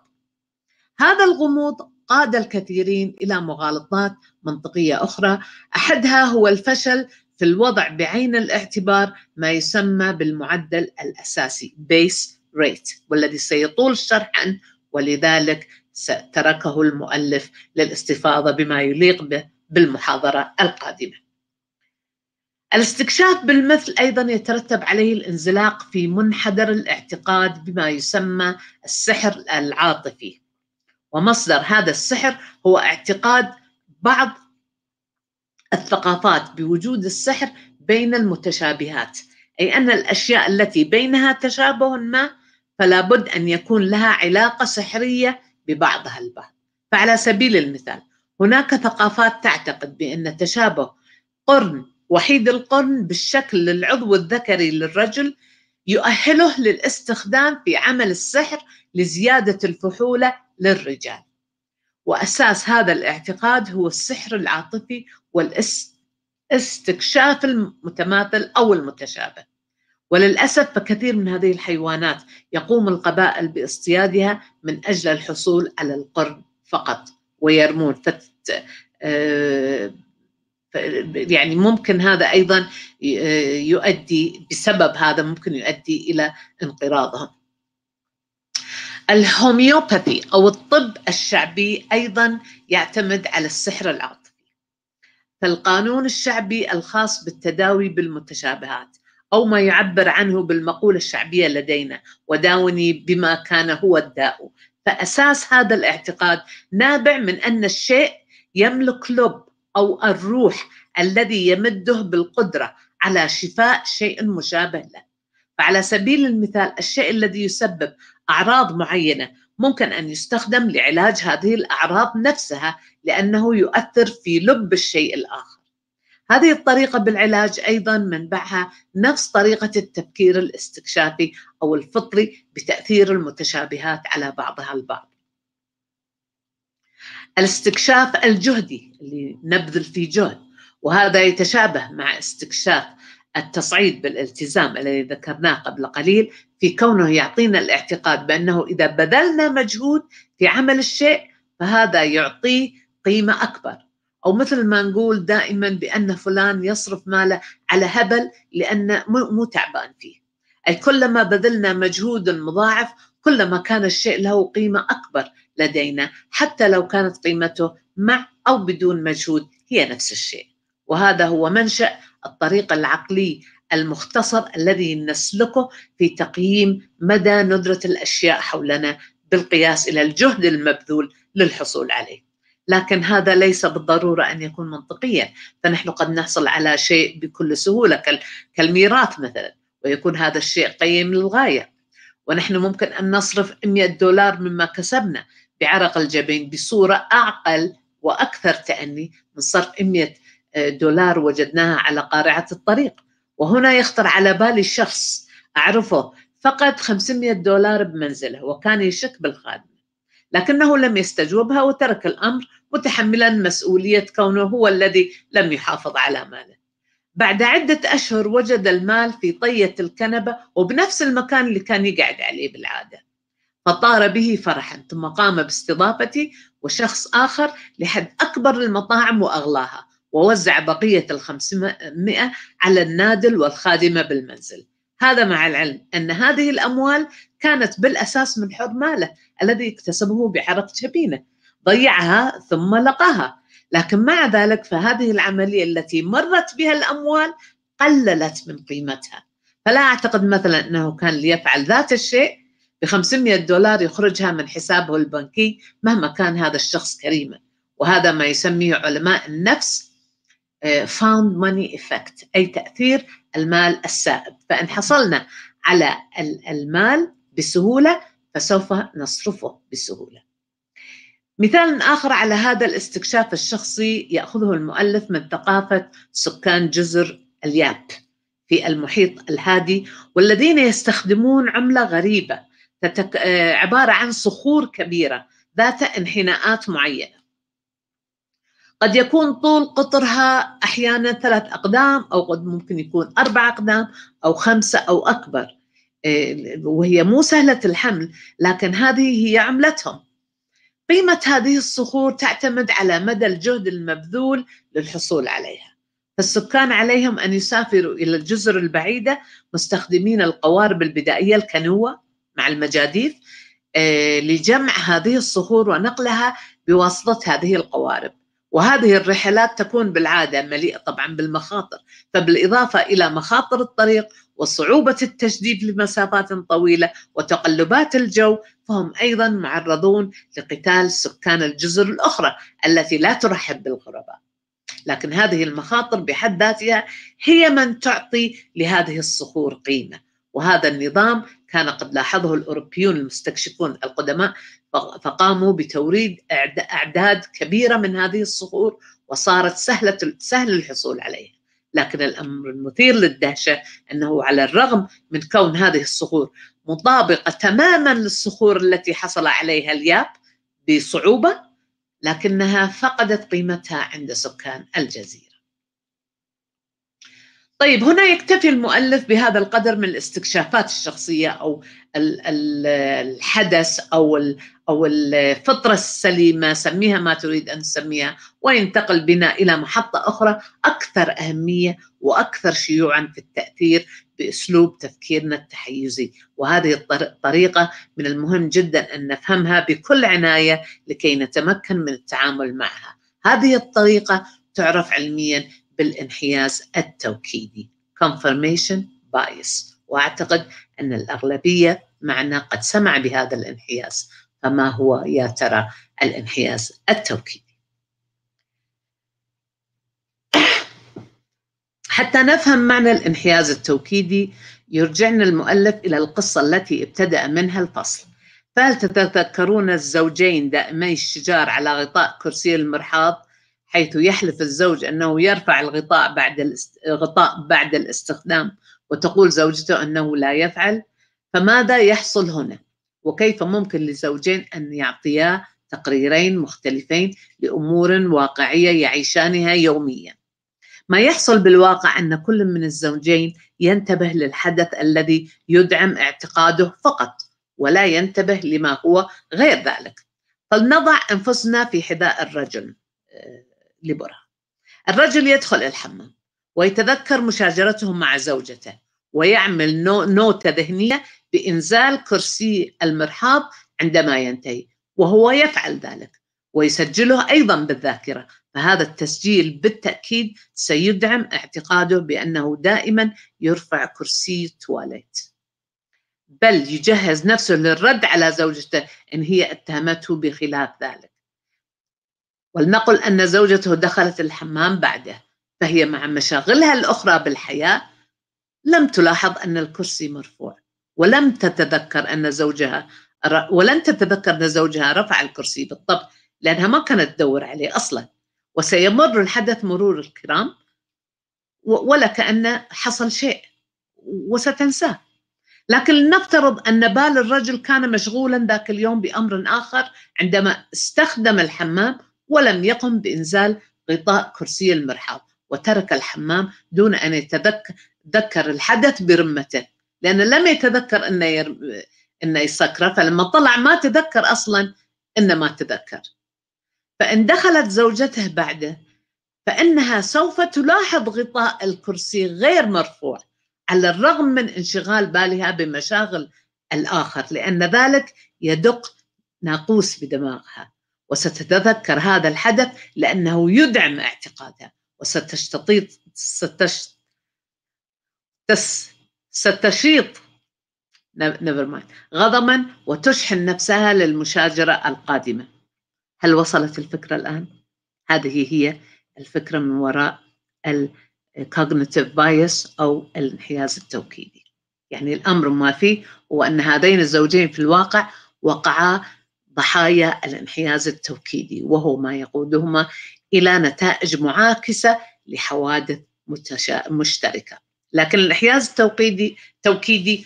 هذا الغموض قاد الكثيرين الى مغالطات منطقيه اخرى احدها هو الفشل في الوضع بعين الاعتبار ما يسمى بالمعدل الاساسي base rate والذي سيطول الشرح عنه ولذلك تركه المؤلف للاستفاضه بما يليق به بالمحاضره القادمه. الاستكشاف بالمثل ايضا يترتب عليه الانزلاق في منحدر الاعتقاد بما يسمى السحر العاطفي ومصدر هذا السحر هو اعتقاد بعض الثقافات بوجود السحر بين المتشابهات أي أن الأشياء التي بينها تشابه ما فلا بد أن يكون لها علاقة سحرية ببعضها البعض فعلى سبيل المثال هناك ثقافات تعتقد بأن تشابه قرن وحيد القرن بالشكل للعضو الذكري للرجل يؤهله للاستخدام في عمل السحر لزيادة الفحولة للرجال وأساس هذا الاعتقاد هو السحر العاطفي والاستكشاف المتماثل أو المتشابه وللأسف فكثير من هذه الحيوانات يقوم القبائل باصطيادها من أجل الحصول على القرب فقط ويرمون فت آه، يعني ممكن هذا أيضا آه، يؤدي بسبب هذا ممكن يؤدي إلى انقراضهم الهوميوباثي أو الطب الشعبي أيضا يعتمد على السحر العاطفي فالقانون الشعبي الخاص بالتداوي بالمتشابهات أو ما يعبر عنه بالمقولة الشعبية لدينا وداوني بما كان هو الداء فأساس هذا الاعتقاد نابع من أن الشيء يملك لب أو الروح الذي يمده بالقدرة على شفاء شيء مشابه له فعلى سبيل المثال الشيء الذي يسبب أعراض معينة ممكن أن يستخدم لعلاج هذه الأعراض نفسها لأنه يؤثر في لب الشيء الآخر هذه الطريقة بالعلاج أيضا منبعها نفس طريقة التفكير الاستكشافي أو الفطري بتأثير المتشابهات على بعضها البعض الاستكشاف الجهدي اللي نبذل فيه جهد وهذا يتشابه مع استكشاف التصعيد بالالتزام الذي ذكرناه قبل قليل في كونه يعطينا الاعتقاد بانه اذا بذلنا مجهود في عمل الشيء فهذا يعطيه قيمه اكبر او مثل ما نقول دائما بان فلان يصرف ماله على هبل لان مو تعبان فيه اي كلما بذلنا مجهود مضاعف كلما كان الشيء له قيمه اكبر لدينا حتى لو كانت قيمته مع او بدون مجهود هي نفس الشيء وهذا هو منشا الطريق العقلي المختصر الذي نسلكه في تقييم مدى ندرة الأشياء حولنا بالقياس إلى الجهد المبذول للحصول عليه لكن هذا ليس بالضرورة أن يكون منطقيا فنحن قد نحصل على شيء بكل سهولة كالميراث مثلا ويكون هذا الشيء قيم للغاية ونحن ممكن أن نصرف 100 دولار مما كسبنا بعرق الجبين بصورة أعقل وأكثر تأني من صرف 100 دولار وجدناها على قارعة الطريق وهنا يخطر على بالي شخص أعرفه فقد 500 دولار بمنزله وكان يشك بالخادمة لكنه لم يستجوبها وترك الأمر متحملا مسؤولية كونه هو الذي لم يحافظ على ماله بعد عدة أشهر وجد المال في طية الكنبة وبنفس المكان اللي كان يقعد عليه بالعادة فطار به فرحا ثم قام باستضافتي وشخص آخر لحد أكبر المطاعم وأغلاها ووزع بقية الخمسمائة على النادل والخادمة بالمنزل هذا مع العلم أن هذه الأموال كانت بالأساس من حر ماله الذي اكتسبه بحرق جبينه ضيعها ثم لقاها لكن مع ذلك فهذه العملية التي مرت بها الأموال قللت من قيمتها فلا أعتقد مثلا أنه كان ليفعل ذات الشيء ب 500 دولار يخرجها من حسابه البنكي مهما كان هذا الشخص كريما وهذا ما يسميه علماء النفس فاوند ماني افكت اي تاثير المال السائد فان حصلنا على المال بسهوله فسوف نصرفه بسهوله مثال آخر على هذا الاستكشاف الشخصي يأخذه المؤلف من ثقافة سكان جزر الياب في المحيط الهادي والذين يستخدمون عملة غريبة آه، عبارة عن صخور كبيرة ذات انحناءات معينة قد يكون طول قطرها أحيانا ثلاث أقدام أو قد ممكن يكون أربع أقدام أو خمسة أو أكبر إيه، وهي مو سهلة الحمل لكن هذه هي عملتهم قيمة هذه الصخور تعتمد على مدى الجهد المبذول للحصول عليها فالسكان عليهم أن يسافروا إلى الجزر البعيدة مستخدمين القوارب البدائية الكنوة مع المجاديف إيه، لجمع هذه الصخور ونقلها بواسطة هذه القوارب وهذه الرحلات تكون بالعادة مليئة طبعا بالمخاطر فبالإضافة إلى مخاطر الطريق وصعوبة التجديد لمسافات طويلة وتقلبات الجو فهم أيضا معرضون لقتال سكان الجزر الأخرى التي لا ترحب بالغرباء لكن هذه المخاطر بحد ذاتها هي من تعطي لهذه الصخور قيمة وهذا النظام كان قد لاحظه الأوروبيون المستكشفون القدماء فقاموا بتوريد أعداد كبيرة من هذه الصخور وصارت سهلة سهل الحصول عليها لكن الأمر المثير للدهشة أنه على الرغم من كون هذه الصخور مطابقة تماما للصخور التي حصل عليها الياب بصعوبة لكنها فقدت قيمتها عند سكان الجزيرة طيب هنا يكتفي المؤلف بهذا القدر من الاستكشافات الشخصيه او الحدث او او الفطره السليمه سميها ما تريد ان تسميها وينتقل بنا الى محطه اخرى اكثر اهميه واكثر شيوعا في التاثير باسلوب تفكيرنا التحيزي وهذه الطريقه من المهم جدا ان نفهمها بكل عنايه لكي نتمكن من التعامل معها هذه الطريقه تعرف علميا بالانحياز التوكيدي confirmation bias واعتقد ان الاغلبيه معنا قد سمع بهذا الانحياز فما هو يا ترى الانحياز التوكيدي حتى نفهم معنى الانحياز التوكيدي يرجعنا المؤلف الى القصه التي ابتدا منها الفصل فهل تتذكرون الزوجين دائمي الشجار على غطاء كرسي المرحاض حيث يحلف الزوج أنه يرفع الغطاء بعد الغطاء بعد الاستخدام وتقول زوجته أنه لا يفعل فماذا يحصل هنا وكيف ممكن للزوجين أن يعطيا تقريرين مختلفين لأمور واقعية يعيشانها يوميا ما يحصل بالواقع أن كل من الزوجين ينتبه للحدث الذي يدعم اعتقاده فقط ولا ينتبه لما هو غير ذلك فلنضع أنفسنا في حذاء الرجل لبرا الرجل يدخل الحمام ويتذكر مشاجرته مع زوجته ويعمل نوتة ذهنية بإنزال كرسي المرحاض عندما ينتهي وهو يفعل ذلك ويسجله أيضا بالذاكرة فهذا التسجيل بالتأكيد سيدعم اعتقاده بأنه دائما يرفع كرسي تواليت بل يجهز نفسه للرد على زوجته إن هي اتهمته بخلاف ذلك ولنقل أن زوجته دخلت الحمام بعده فهي مع مشاغلها الأخرى بالحياة لم تلاحظ أن الكرسي مرفوع ولم تتذكر أن زوجها ولن تتذكر أن زوجها رفع الكرسي بالضبط لأنها ما كانت تدور عليه أصلا وسيمر الحدث مرور الكرام ولا كأن حصل شيء وستنساه لكن لنفترض أن بال الرجل كان مشغولا ذاك اليوم بأمر آخر عندما استخدم الحمام ولم يقم بإنزال غطاء كرسي المرحاض وترك الحمام دون أن يتذكر الحدث برمته لأنه لم يتذكر أنه, يرم... أنه يسكره فلما طلع ما تذكر أصلا أنه ما تذكر فإن دخلت زوجته بعده فإنها سوف تلاحظ غطاء الكرسي غير مرفوع على الرغم من انشغال بالها بمشاغل الآخر لأن ذلك يدق ناقوس بدماغها وستتذكر هذا الحدث لأنه يدعم اعتقادها وستشتطيط ستش تس ستشيط نيفر مايند غضبا وتشحن نفسها للمشاجرة القادمة هل وصلت الفكرة الآن؟ هذه هي الفكرة من وراء الكوجنيتيف بايس أو الانحياز التوكيدي يعني الأمر ما فيه هو أن هذين الزوجين في الواقع وقعا ضحايا الانحياز التوكيدي وهو ما يقودهما الى نتائج معاكسه لحوادث متشا... مشتركه لكن الانحياز التوكيدي توكيدي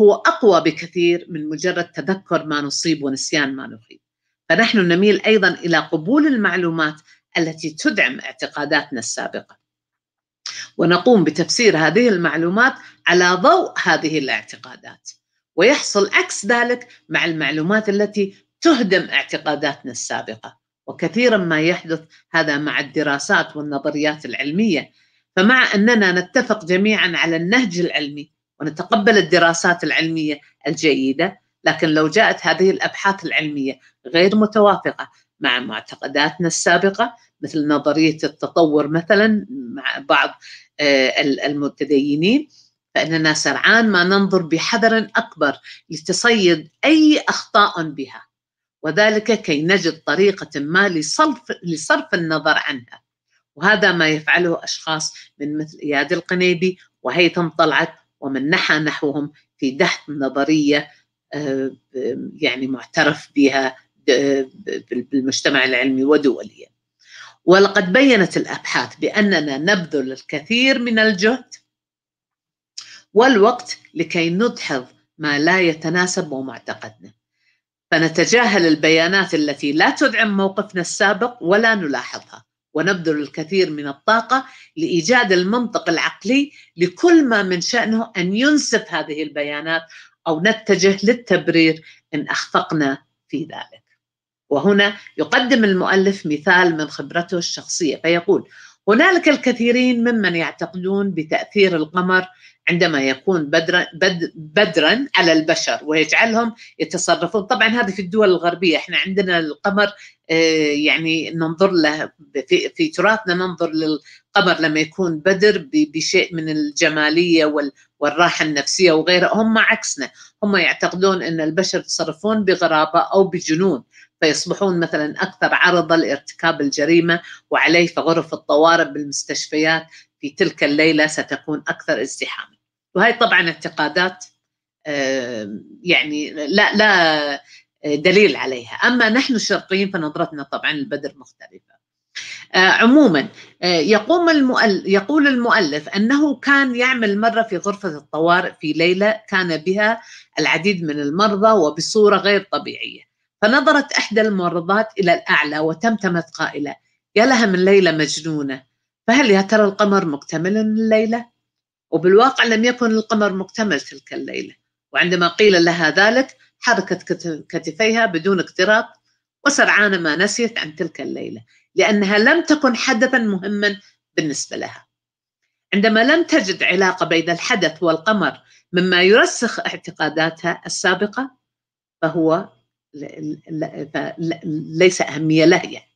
هو اقوى بكثير من مجرد تذكر ما نصيب ونسيان ما نخيب فنحن نميل ايضا الى قبول المعلومات التي تدعم اعتقاداتنا السابقه ونقوم بتفسير هذه المعلومات على ضوء هذه الاعتقادات ويحصل عكس ذلك مع المعلومات التي تهدم اعتقاداتنا السابقه وكثيرا ما يحدث هذا مع الدراسات والنظريات العلميه فمع اننا نتفق جميعا على النهج العلمي ونتقبل الدراسات العلميه الجيده لكن لو جاءت هذه الابحاث العلميه غير متوافقه مع معتقداتنا السابقه مثل نظريه التطور مثلا مع بعض آه، المتدينين فاننا سرعان ما ننظر بحذر اكبر لتصيد اي اخطاء بها وذلك كي نجد طريقة ما لصرف, لصرف النظر عنها وهذا ما يفعله أشخاص من مثل إياد القنيبي وهيثم طلعت ومن نحى نحوهم في دحث نظرية آه، يعني معترف بها آه، بالمجتمع العلمي ودوليا ولقد بينت الأبحاث بأننا نبذل الكثير من الجهد والوقت لكي ندحض ما لا يتناسب ومعتقدنا فنتجاهل البيانات التي لا تدعم موقفنا السابق ولا نلاحظها ونبذل الكثير من الطاقة لإيجاد المنطق العقلي لكل ما من شأنه أن ينسف هذه البيانات أو نتجه للتبرير إن أخفقنا في ذلك وهنا يقدم المؤلف مثال من خبرته الشخصية فيقول هنالك الكثيرين ممن يعتقدون بتأثير القمر عندما يكون بدرا بد بدرا على البشر ويجعلهم يتصرفون طبعا هذا في الدول الغربيه احنا عندنا القمر آه، يعني ننظر له في, في تراثنا ننظر للقمر لما يكون بدر بشيء من الجماليه والراحه النفسيه وغيره هم عكسنا هم يعتقدون ان البشر يتصرفون بغرابه او بجنون فيصبحون مثلا اكثر عرضه لارتكاب الجريمه وعليه فغرف الطوارئ بالمستشفيات في تلك الليله ستكون اكثر ازدحاما وهي طبعا اعتقادات آه، يعني لا لا دليل عليها أما نحن الشرقيين فنظرتنا طبعا البدر مختلفة آه، عموما آه، يقوم المؤلف يقول المؤلف أنه كان يعمل مرة في غرفة الطوارئ في ليلة كان بها العديد من المرضى وبصورة غير طبيعية فنظرت إحدى الممرضات إلى الأعلى وتمتمت قائلة يا لها من ليلة مجنونة فهل يا ترى القمر مكتمل الليلة؟ وبالواقع لم يكن القمر مكتمل تلك الليلة وعندما قيل لها ذلك حركت كتفيها بدون اقتراب وسرعان ما نسيت عن تلك الليلة لأنها لم تكن حدثا مهما بالنسبة لها عندما لم تجد علاقة بين الحدث والقمر مما يرسخ اعتقاداتها السابقة فهو ليس أهمية يعني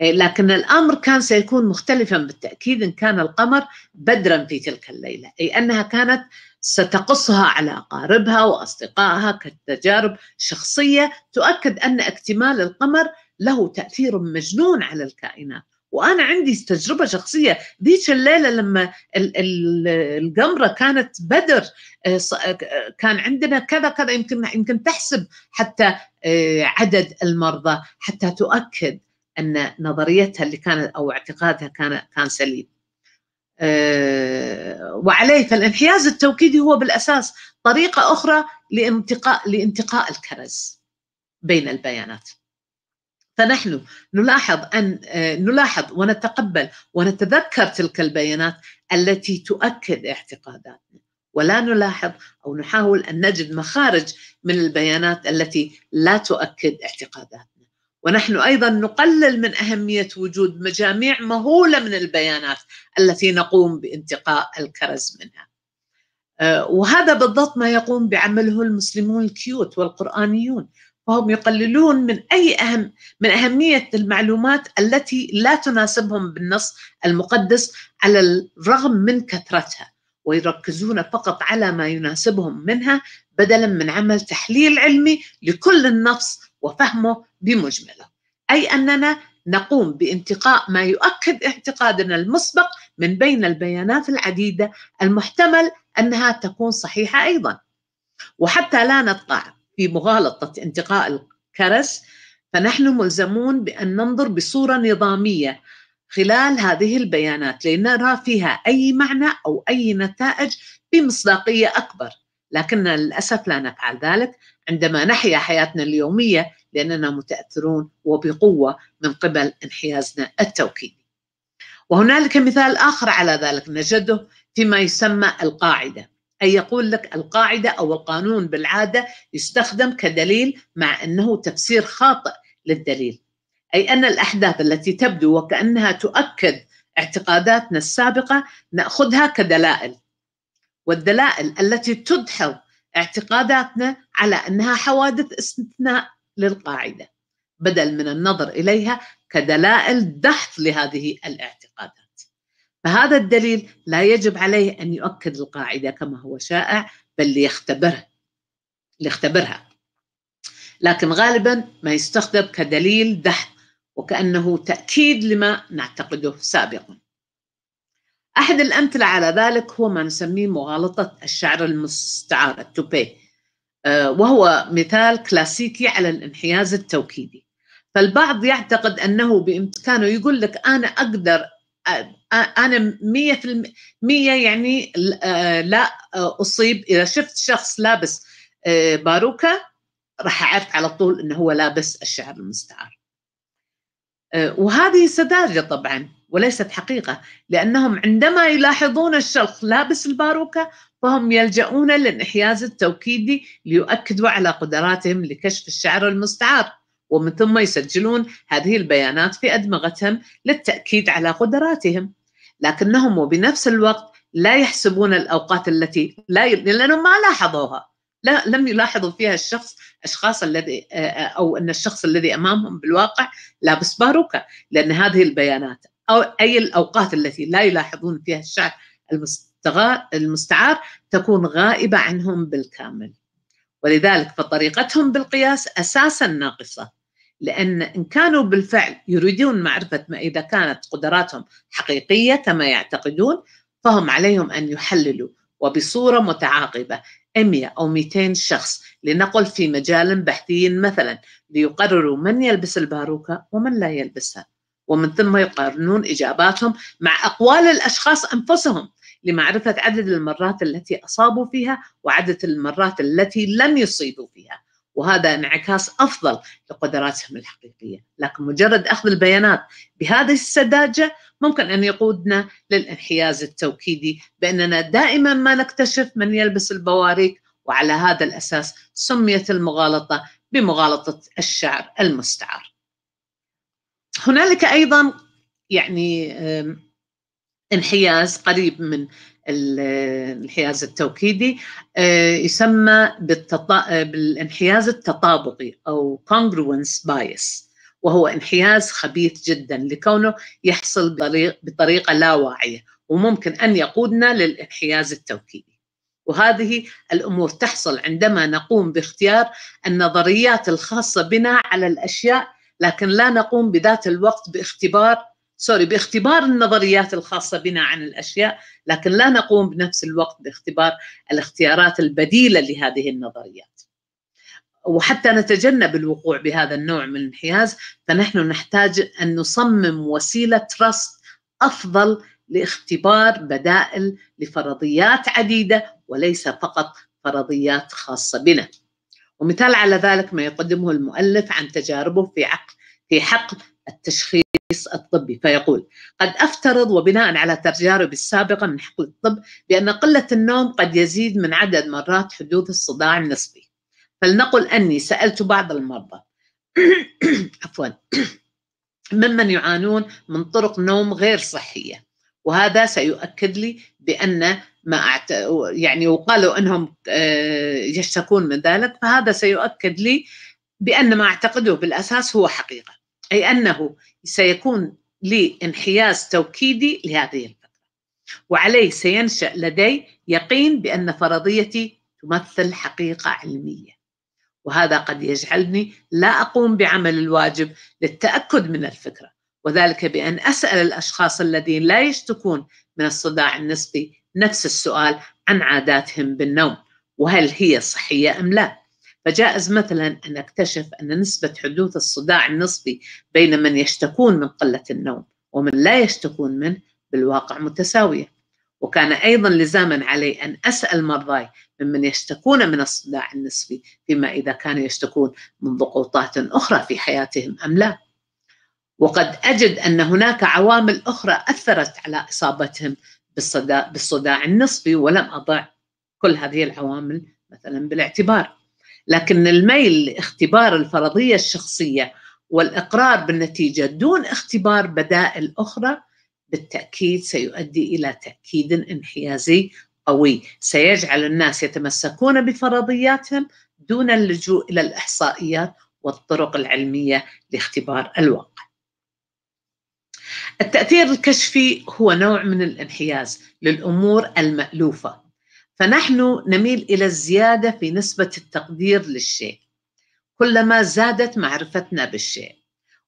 إيه، لكن الأمر كان سيكون مختلفا بالتأكيد إن كان القمر بدرا في تلك الليلة أي أنها كانت ستقصها على أقاربها وأصدقائها كتجارب شخصية تؤكد أن اكتمال القمر له تأثير مجنون على الكائنات وأنا عندي تجربة شخصية ذيك الليلة لما القمرة كانت بدر إيه، كان عندنا كذا كذا يمكن يمكن تحسب حتى إيه، عدد المرضى حتى تؤكد ان نظريتها اللي كانت او اعتقادها كان كان سليم. آه، وعليه فالانحياز التوكيدي هو بالاساس طريقه اخرى لانتقاء لانتقاء الكرز بين البيانات. فنحن نلاحظ ان آه، نلاحظ ونتقبل ونتذكر تلك البيانات التي تؤكد اعتقاداتنا ولا نلاحظ او نحاول ان نجد مخارج من البيانات التي لا تؤكد اعتقاداتنا. ونحن ايضا نقلل من اهميه وجود مجاميع مهوله من البيانات التي نقوم بانتقاء الكرز منها. آه، وهذا بالضبط ما يقوم بعمله المسلمون الكيوت والقرانيون فهم يقللون من اي اهم من اهميه المعلومات التي لا تناسبهم بالنص المقدس على الرغم من كثرتها ويركزون فقط على ما يناسبهم منها بدلا من عمل تحليل علمي لكل النص وفهمه بمجمله اي اننا نقوم بانتقاء ما يؤكد اعتقادنا المسبق من بين البيانات العديده المحتمل انها تكون صحيحه ايضا وحتى لا نقع في مغالطه انتقاء الكرس فنحن ملزمون بان ننظر بصوره نظاميه خلال هذه البيانات لنرى فيها اي معنى او اي نتائج بمصداقيه اكبر لكننا للاسف لا نفعل ذلك عندما نحيا حياتنا اليوميه لأننا متأثرون وبقوة من قبل انحيازنا التوكيدي وهنالك مثال آخر على ذلك نجده فيما يسمى القاعدة أي يقول لك القاعدة أو القانون بالعادة يستخدم كدليل مع أنه تفسير خاطئ للدليل أي أن الأحداث التي تبدو وكأنها تؤكد اعتقاداتنا السابقة نأخذها كدلائل والدلائل التي تدحض اعتقاداتنا على أنها حوادث استثناء للقاعده بدل من النظر اليها كدلائل دحض لهذه الاعتقادات فهذا الدليل لا يجب عليه ان يؤكد القاعده كما هو شائع بل ليختبره ليختبرها لكن غالبا ما يستخدم كدليل دحض وكانه تاكيد لما نعتقده سابقا احد الامثله على ذلك هو ما نسميه مغالطه الشعر المستعار التوبيه آه، وهو مثال كلاسيكي على الانحياز التوكيدي فالبعض يعتقد أنه بإمكانه يقول لك أنا أقدر آه، أنا مية في يعني آه، لا أصيب إذا شفت شخص لابس باروكة راح أعرف على طول أنه هو لابس الشعر المستعار وهذه سذاجة طبعا وليست حقيقة لأنهم عندما يلاحظون الشخص لابس الباروكة فهم يلجؤون للانحياز التوكيدي ليؤكدوا على قدراتهم لكشف الشعر المستعار ومن ثم يسجلون هذه البيانات في أدمغتهم للتأكيد على قدراتهم لكنهم وبنفس الوقت لا يحسبون الأوقات التي لا ي... لأنهم ما لاحظوها لا لم يلاحظوا فيها الشخص اشخاص الذي او ان الشخص الذي امامهم بالواقع لابس باروكه لان هذه البيانات او اي الاوقات التي لا يلاحظون فيها الشعر المستعار المستعار تكون غائبة عنهم بالكامل ولذلك فطريقتهم بالقياس أساسا ناقصة لأن إن كانوا بالفعل يريدون معرفة ما إذا كانت قدراتهم حقيقية كما يعتقدون فهم عليهم أن يحللوا وبصورة متعاقبة 100 أو 200 شخص لنقل في مجال بحثي مثلا ليقرروا من يلبس الباروكة ومن لا يلبسها ومن ثم يقارنون إجاباتهم مع أقوال الأشخاص أنفسهم لمعرفة عدد المرات التي أصابوا فيها وعدد المرات التي لم يصيبوا فيها وهذا انعكاس أفضل لقدراتهم الحقيقية لكن مجرد أخذ البيانات بهذه السذاجة ممكن أن يقودنا للانحياز التوكيدي بأننا دائما ما نكتشف من يلبس البواريك وعلى هذا الأساس سميت المغالطة بمغالطة الشعر المستعار هنالك أيضا يعني انحياز قريب من الانحياز التوكيدي آه، يسمى بالانحياز التطابقي او congruence bias وهو انحياز خبيث جدا لكونه يحصل بطريقة لا واعية وممكن أن يقودنا للانحياز التوكيدي وهذه الأمور تحصل عندما نقوم باختيار النظريات الخاصة بنا على الأشياء لكن لا نقوم بذات الوقت باختبار سوري باختبار النظريات الخاصه بنا عن الاشياء لكن لا نقوم بنفس الوقت باختبار الاختيارات البديله لهذه النظريات وحتى نتجنب الوقوع بهذا النوع من الانحياز فنحن نحتاج ان نصمم وسيله تراست افضل لاختبار بدائل لفرضيات عديده وليس فقط فرضيات خاصه بنا. ومثال على ذلك ما يقدمه المؤلف عن تجاربه في عقل في حقل التشخيص الطبي فيقول قد أفترض وبناء على تجارب السابقة من حقل الطب بأن قلة النوم قد يزيد من عدد مرات حدوث الصداع النصفي فلنقل أني سألت بعض المرضى <clears throat> عفوا <clears throat> ممن يعانون من طرق نوم غير صحية وهذا سيؤكد لي بأن ما أعت... يعني وقالوا أنهم آه، يشتكون من ذلك فهذا سيؤكد لي بأن ما أعتقده بالأساس هو حقيقة أي أنه سيكون لانحياز توكيدي لهذه الفترة وعليه سينشأ لدي يقين بأن فرضيتي تمثل حقيقة علمية وهذا قد يجعلني لا أقوم بعمل الواجب للتأكد من الفكرة وذلك بأن أسأل الأشخاص الذين لا يشتكون من الصداع النسبي نفس السؤال عن عاداتهم بالنوم وهل هي صحية أم لا فجائز مثلا أن أكتشف أن نسبة حدوث الصداع النصفي بين من يشتكون من قلة النوم ومن لا يشتكون منه بالواقع متساوية وكان أيضا لزاما علي أن أسأل مرضاي ممن يشتكون من الصداع النصفي فيما إذا كانوا يشتكون من ضغوطات أخرى في حياتهم أم لا وقد أجد أن هناك عوامل أخرى أثرت على إصابتهم بالصداع, بالصداع النصفي ولم أضع كل هذه العوامل مثلا بالاعتبار لكن الميل لاختبار الفرضيه الشخصيه والاقرار بالنتيجه دون اختبار بدائل اخرى بالتاكيد سيؤدي الى تاكيد انحيازي قوي سيجعل الناس يتمسكون بفرضياتهم دون اللجوء الى الاحصائيات والطرق العلميه لاختبار الواقع. التاثير الكشفي هو نوع من الانحياز للامور المالوفه فنحن نميل إلى الزيادة في نسبة التقدير للشيء كلما زادت معرفتنا بالشيء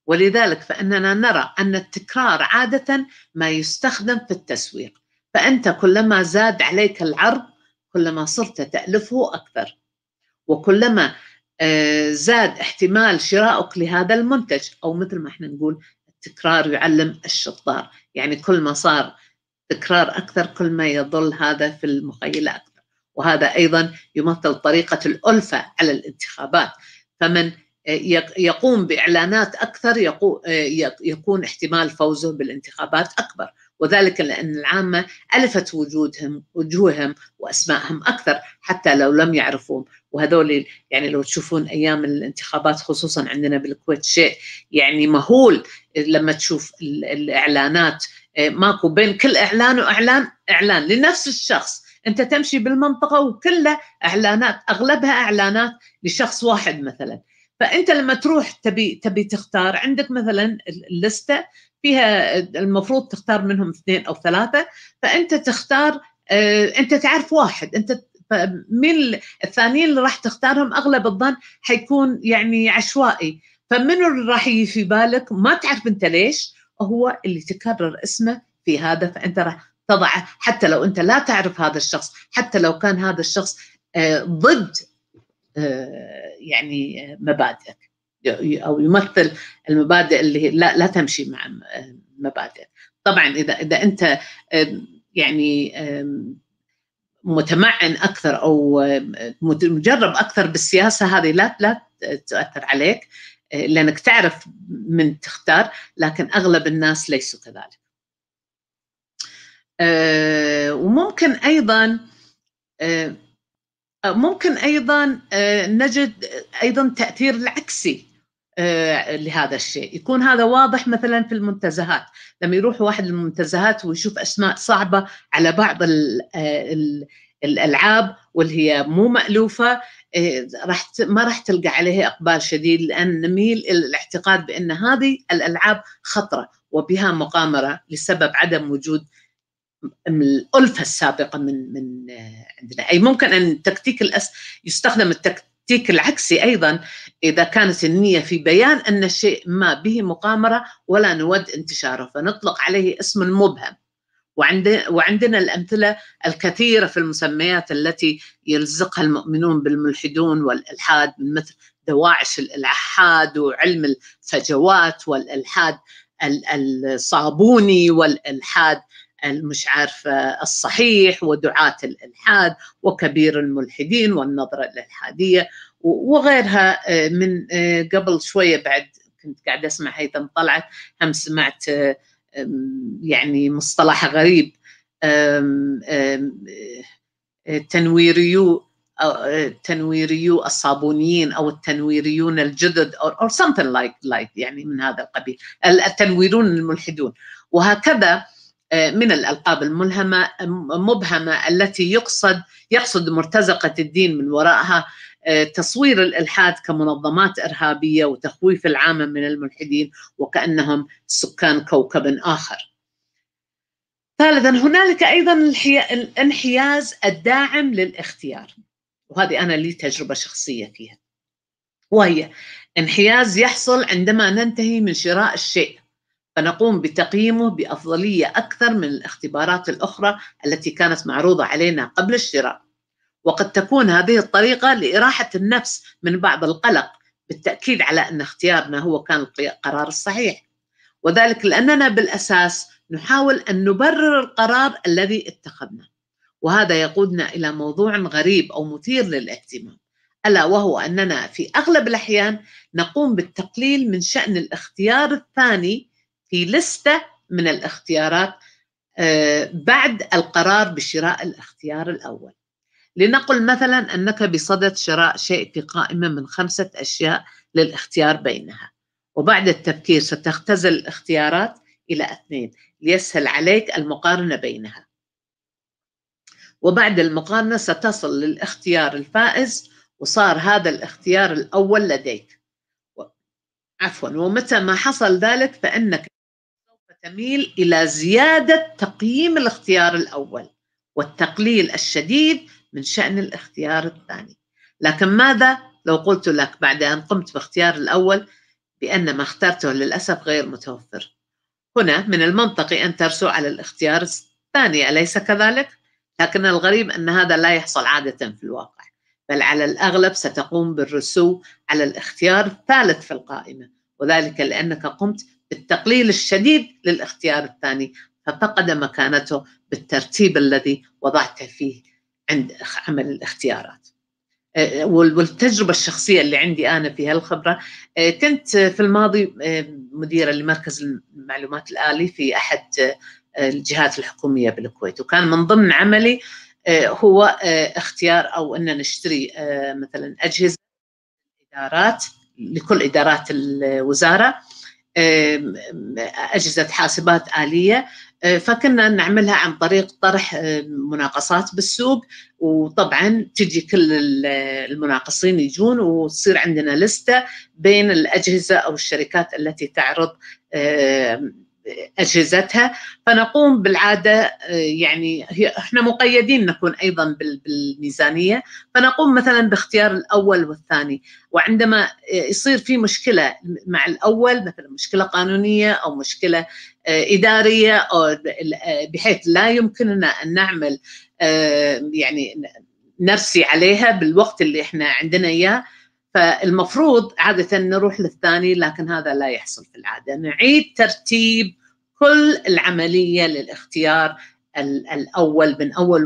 ولذلك فإننا نرى أن التكرار عادة ما يستخدم في التسويق فأنت كلما زاد عليك العرض كلما صرت تألفه أكثر وكلما آه، زاد احتمال شرائك لهذا المنتج أو مثل ما احنا نقول التكرار يعلم الشطار يعني كل ما صار تكرار أكثر كل ما يظل هذا في المخيلة أكثر وهذا أيضا يمثل طريقة الألفة على الانتخابات فمن آه، يقوم بإعلانات أكثر آه، يكون احتمال فوزه بالانتخابات أكبر وذلك لأن العامة ألفت وجودهم وجوههم وأسمائهم أكثر حتى لو لم يعرفوهم وهذول يعني لو تشوفون أيام الانتخابات خصوصا عندنا بالكويت شيء يعني مهول لما تشوف الإعلانات إيه، ماكو بين كل اعلان واعلان اعلان لنفس الشخص انت تمشي بالمنطقه وكلها اعلانات اغلبها اعلانات لشخص واحد مثلا فانت لما تروح تبي تبي تختار عندك مثلا اللسته فيها المفروض تختار منهم اثنين او ثلاثه فانت تختار إيه، انت تعرف واحد انت مين الثانيين اللي راح تختارهم اغلب الظن حيكون يعني عشوائي فمنو اللي راح يجي في بالك ما تعرف انت ليش هو اللي تكرر اسمه في هذا فانت راح تضعه حتى لو انت لا تعرف هذا الشخص حتى لو كان هذا الشخص آه، ضد آه، يعني آه، مبادئك او يمثل المبادئ اللي لا لا تمشي مع مبادئك طبعا اذا اذا انت يعني متمعن اكثر او مجرب اكثر بالسياسه هذه لا لا تؤثر عليك لانك تعرف من تختار لكن اغلب الناس ليسوا كذلك آه، وممكن ايضا آه، ممكن ايضا آه، نجد ايضا تاثير العكسي لهذا الشيء يكون هذا واضح مثلا في المنتزهات لما يروح واحد المنتزهات ويشوف اسماء صعبه على بعض الالعاب واللي هي مو مالوفه إيه، راح ما راح تلقى عليه اقبال شديد لان نميل الى الاعتقاد بان هذه الالعاب خطره وبها مقامره لسبب عدم وجود الالفه السابقه من من آه، عندنا اي ممكن ان التكتيك الأس يستخدم التكتيك العكسي ايضا اذا كانت النيه في بيان ان شيء ما به مقامره ولا نود انتشاره فنطلق عليه اسم مبهم وعندنا الأمثلة الكثيرة في المسميات التي يلزقها المؤمنون بالملحدون والإلحاد من مثل دواعش الإلحاد وعلم الفجوات والإلحاد الصابوني والإلحاد المش عارف الصحيح ودعاة الإلحاد وكبير الملحدين والنظرة الإلحادية وغيرها آه، من آه، قبل شوية بعد كنت قاعدة أسمع هيثم طلعت هم سمعت آه، يعني مصطلح غريب تنويريو تنويريو الصابونيين او التنويريون الجدد او something like like يعني من هذا القبيل التنويرون الملحدون وهكذا من الالقاب الملهمه مبهمه التي يقصد يقصد مرتزقه الدين من وراءها آه، تصوير الالحاد كمنظمات ارهابيه وتخويف العامه من الملحدين وكانهم سكان كوكب اخر. ثالثا هنالك ايضا الانحياز الداعم للاختيار وهذه انا لي تجربه شخصيه فيها وهي انحياز يحصل عندما ننتهي من شراء الشيء فنقوم بتقييمه بافضليه اكثر من الاختبارات الاخرى التي كانت معروضه علينا قبل الشراء وقد تكون هذه الطريقة لإراحة النفس من بعض القلق بالتأكيد على أن اختيارنا هو كان القرار الصحيح وذلك لأننا بالأساس نحاول أن نبرر القرار الذي اتخذناه وهذا يقودنا إلى موضوع غريب أو مثير للاهتمام ألا وهو أننا في أغلب الأحيان نقوم بالتقليل من شأن الاختيار الثاني في لستة من الاختيارات آه، بعد القرار بشراء الاختيار الأول لنقل مثلا أنك بصدد شراء شيء في قائمة من خمسة أشياء للاختيار بينها وبعد التفكير ستختزل الاختيارات إلى اثنين ليسهل عليك المقارنة بينها وبعد المقارنة ستصل للاختيار الفائز وصار هذا الاختيار الأول لديك عفوا ومتى ما حصل ذلك فإنك سوف تميل إلى زيادة تقييم الاختيار الأول والتقليل الشديد من شأن الاختيار الثاني لكن ماذا لو قلت لك بعد أن قمت باختيار الأول بأن ما اخترته للأسف غير متوفر هنا من المنطقي أن ترسو على الاختيار الثاني أليس كذلك؟ لكن الغريب أن هذا لا يحصل عادة في الواقع بل على الأغلب ستقوم بالرسو على الاختيار الثالث في القائمة وذلك لأنك قمت بالتقليل الشديد للاختيار الثاني ففقد مكانته بالترتيب الذي وضعته فيه عند عمل الاختيارات آه، والتجربة الشخصية اللي عندي أنا في هالخبرة آه، كنت في الماضي آه، مديرة لمركز المعلومات الآلي في أحد الجهات الحكومية بالكويت وكان من ضمن عملي هو اختيار أو أن نشتري مثلا أجهزة إدارات لكل إدارات الوزارة أجهزة حاسبات آلية آه، فكنا نعملها عن طريق طرح مناقصات بالسوق وطبعا تجي كل المناقصين يجون وتصير عندنا لستة بين الأجهزة أو الشركات التي تعرض اجهزتها فنقوم بالعاده يعني احنا مقيدين نكون ايضا بالميزانيه فنقوم مثلا باختيار الاول والثاني وعندما يصير في مشكله مع الاول مثلا مشكله قانونيه او مشكله آه، اداريه او بحيث لا يمكننا ان نعمل آه، يعني نرسي عليها بالوقت اللي احنا عندنا اياه فالمفروض عادة نروح للثاني لكن هذا لا يحصل في العادة نعيد ترتيب كل العملية للاختيار الأول من أول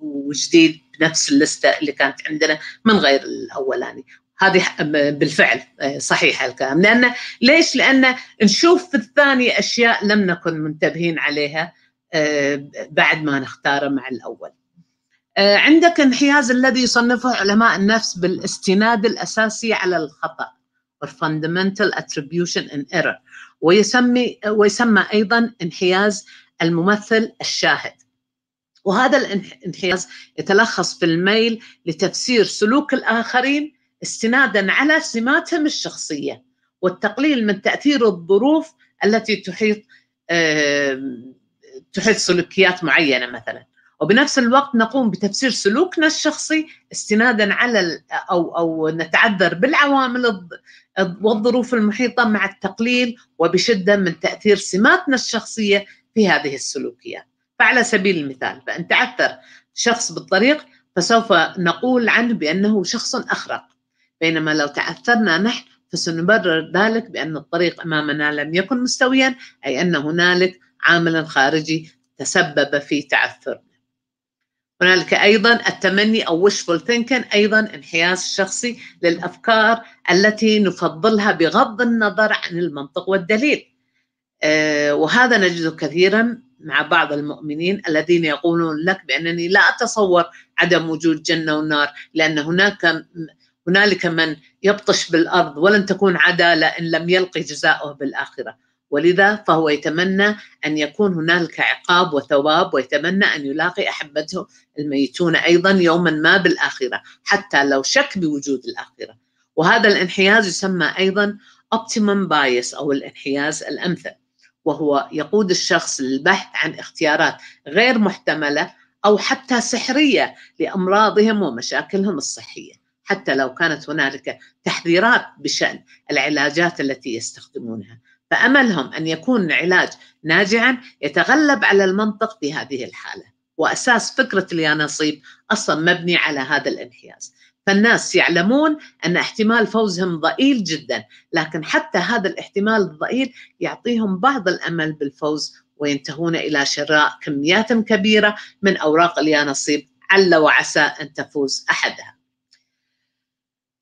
وجديد, بنفس اللستة اللي كانت عندنا من غير الأولاني هذه بالفعل آه، صحيحه الكلام لان ليش؟ لان نشوف في الثاني اشياء لم نكن منتبهين عليها آه، بعد ما نختاره مع الاول. آه، عندك انحياز الذي يصنفه علماء النفس بالاستناد الأساسي على الخطأ or fundamental attribution in error ويسمي ويسمى أيضا انحياز الممثل الشاهد وهذا الانحياز يتلخص في الميل لتفسير سلوك الآخرين استنادا على سماتهم الشخصية والتقليل من تأثير الظروف التي تحيط آه، تحيط سلوكيات معينة مثلا وبنفس الوقت نقوم بتفسير سلوكنا الشخصي استنادا على او او نتعذر بالعوامل والظروف المحيطه مع التقليل وبشده من تاثير سماتنا الشخصيه في هذه السلوكيات. فعلى سبيل المثال فان تعثر شخص بالطريق فسوف نقول عنه بانه شخص اخرق بينما لو تعثرنا نحن فسنبرر ذلك بان الطريق امامنا لم يكن مستويا اي ان هنالك عامل خارجي تسبب في تعثرنا. هنالك أيضا التمني أو wishful thinking أيضا انحياز شخصي للأفكار التي نفضلها بغض النظر عن المنطق والدليل آه، وهذا نجده كثيرا مع بعض المؤمنين الذين يقولون لك بأنني لا أتصور عدم وجود جنة ونار لأن هناك هنالك من يبطش بالأرض ولن تكون عدالة إن لم يلقي جزاؤه بالآخرة ولذا فهو يتمنى أن يكون هنالك عقاب وثواب ويتمنى أن يلاقي أحبته الميتون أيضا يوما ما بالآخرة حتى لو شك بوجود الآخرة وهذا الانحياز يسمى أيضا optimum bias أو الانحياز الأمثل وهو يقود الشخص للبحث عن اختيارات غير محتملة أو حتى سحرية لأمراضهم ومشاكلهم الصحية حتى لو كانت هنالك تحذيرات بشأن العلاجات التي يستخدمونها فأملهم أن يكون العلاج ناجعا يتغلب على المنطق في هذه الحالة وأساس فكرة اليانصيب أصلا مبني على هذا الانحياز فالناس يعلمون أن احتمال فوزهم ضئيل جدا لكن حتى هذا الاحتمال الضئيل يعطيهم بعض الأمل بالفوز وينتهون إلى شراء كميات كبيرة من أوراق اليانصيب عل وعسى أن تفوز أحدها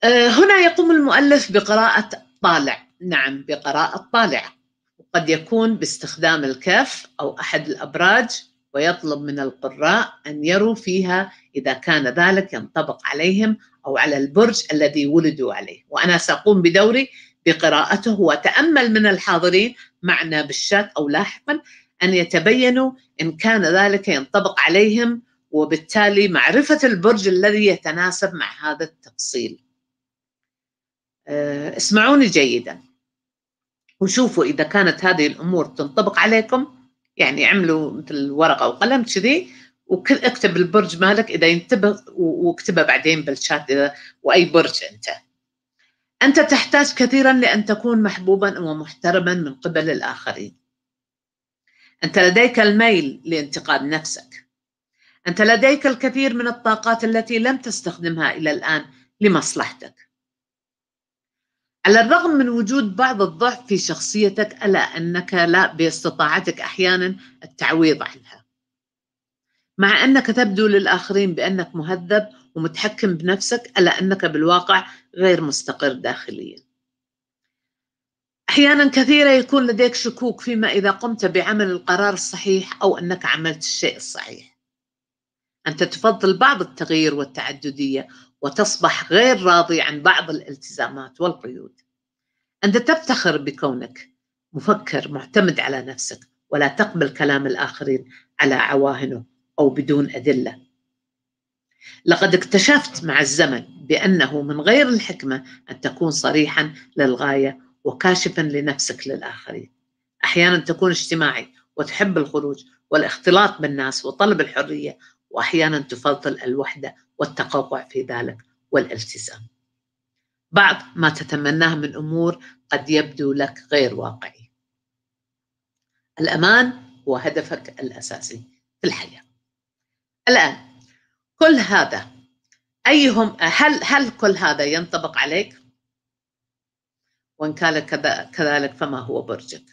أه، هنا يقوم المؤلف بقراءة طالع نعم بقراءة طالعة وقد يكون باستخدام الكف أو أحد الأبراج ويطلب من القراء أن يروا فيها إذا كان ذلك ينطبق عليهم أو على البرج الذي ولدوا عليه وأنا سأقوم بدوري بقراءته وأتأمل من الحاضرين معنا بالشات أو لاحقا أن يتبينوا إن كان ذلك ينطبق عليهم وبالتالي معرفة البرج الذي يتناسب مع هذا التفصيل آه، اسمعوني جيدا وشوفوا إذا كانت هذه الأمور تنطبق عليكم يعني عملوا مثل ورقة وقلم كذي واكتب البرج مالك إذا ينتبه واكتبه بعدين بالشات إذا وأي برج أنت أنت تحتاج كثيرا لأن تكون محبوبا ومحترما من قبل الآخرين أنت لديك الميل لانتقاد نفسك أنت لديك الكثير من الطاقات التي لم تستخدمها إلى الآن لمصلحتك على الرغم من وجود بعض الضعف في شخصيتك الا انك لا باستطاعتك احيانا التعويض عنها مع انك تبدو للاخرين بانك مهذب ومتحكم بنفسك الا انك بالواقع غير مستقر داخليا احيانا كثيره يكون لديك شكوك فيما اذا قمت بعمل القرار الصحيح او انك عملت الشيء الصحيح انت تفضل بعض التغيير والتعدديه وتصبح غير راضي عن بعض الالتزامات والقيود أنت تفتخر بكونك مفكر معتمد على نفسك ولا تقبل كلام الآخرين على عواهنه أو بدون أدلة لقد اكتشفت مع الزمن بأنه من غير الحكمة أن تكون صريحا للغاية وكاشفا لنفسك للآخرين أحيانا تكون اجتماعي وتحب الخروج والاختلاط بالناس وطلب الحرية واحيانا تفضل الوحده والتقوقع في ذلك والالتزام. بعض ما تتمناه من امور قد يبدو لك غير واقعي. الامان هو هدفك الاساسي في الحياه. الان كل هذا ايهم هل هل كل هذا ينطبق عليك؟ وان كان كذلك فما هو برجك؟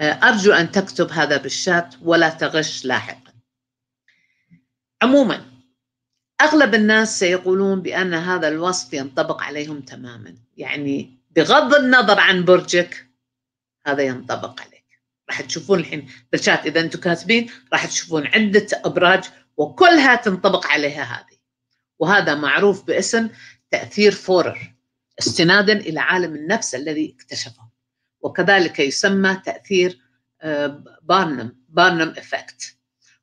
ارجو ان تكتب هذا بالشات ولا تغش لاحقا. عموما اغلب الناس سيقولون بان هذا الوصف ينطبق عليهم تماما يعني بغض النظر عن برجك هذا ينطبق عليك راح تشوفون الحين بالشات اذا انتم كاتبين راح تشوفون عده ابراج وكلها تنطبق عليها هذه وهذا معروف باسم تاثير فورر استنادا الى عالم النفس الذي اكتشفه وكذلك يسمى تاثير آه، بارنم بارنم افكت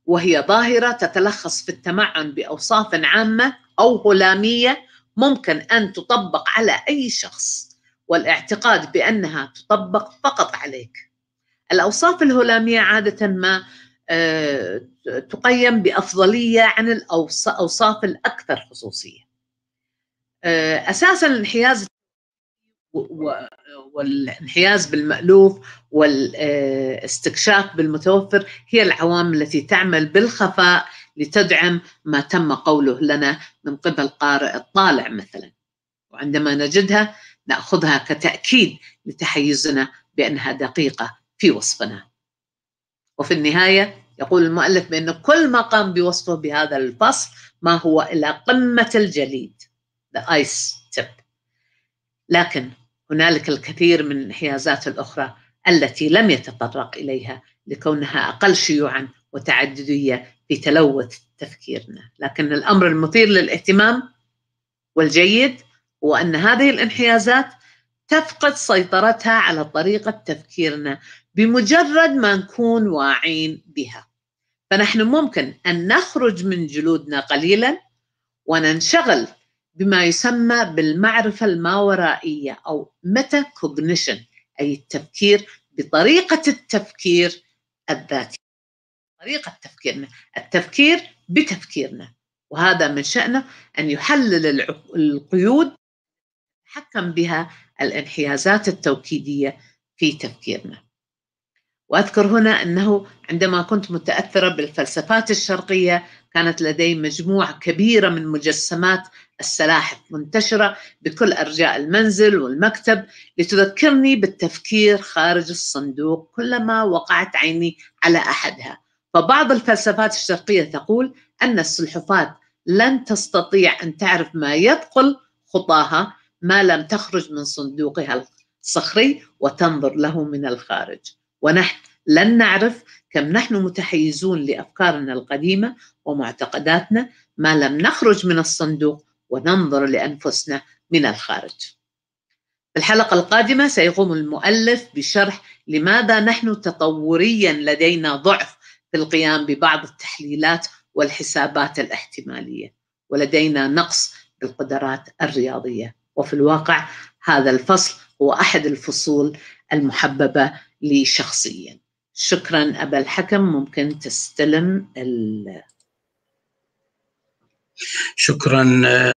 وهي ظاهرة تتلخص في التمعن بأوصاف عامة أو هلامية ممكن أن تطبق على أي شخص والاعتقاد بأنها تطبق فقط عليك الأوصاف الهلامية عادة ما آه، تقيم بأفضلية عن الأوصاف الأكثر خصوصية آه، أساسا الانحياز والانحياز بالمألوف والاستكشاف بالمتوفر هي العوامل التي تعمل بالخفاء لتدعم ما تم قوله لنا من قبل قارئ الطالع مثلا وعندما نجدها ناخذها كتاكيد لتحيزنا بانها دقيقه في وصفنا وفي النهايه يقول المؤلف بان كل ما قام بوصفه بهذا الفصل ما هو الى قمه الجليد the ice tip لكن هنالك الكثير من الانحيازات الأخرى التي لم يتطرق إليها لكونها أقل شيوعا وتعددية في تلوث تفكيرنا لكن الأمر المثير للاهتمام والجيد هو أن هذه الانحيازات تفقد سيطرتها على طريقة تفكيرنا بمجرد ما نكون واعين بها فنحن ممكن أن نخرج من جلودنا قليلا وننشغل بما يسمى بالمعرفة الماورائية أو metacognition أي التفكير بطريقة التفكير الذاتي طريقة تفكيرنا التفكير بتفكيرنا وهذا من شأنه أن يحلل القيود حكم بها الانحيازات التوكيدية في تفكيرنا وأذكر هنا أنه عندما كنت متأثرة بالفلسفات الشرقية كانت لدي مجموعة كبيرة من مجسمات السلاحف منتشرة بكل أرجاء المنزل والمكتب لتذكرني بالتفكير خارج الصندوق كلما وقعت عيني على أحدها فبعض الفلسفات الشرقية تقول أن السلحفاة لن تستطيع أن تعرف ما يدخل خطاها ما لم تخرج من صندوقها الصخري وتنظر له من الخارج ونحن لن نعرف كم نحن متحيزون لأفكارنا القديمة ومعتقداتنا ما لم نخرج من الصندوق وننظر لانفسنا من الخارج. في الحلقه القادمه سيقوم المؤلف بشرح لماذا نحن تطوريا لدينا ضعف في القيام ببعض التحليلات والحسابات الاحتماليه ولدينا نقص القدرات الرياضيه وفي الواقع هذا الفصل هو احد الفصول المحببه لي شخصيا. شكرا ابا الحكم ممكن تستلم ال... شكرا آه،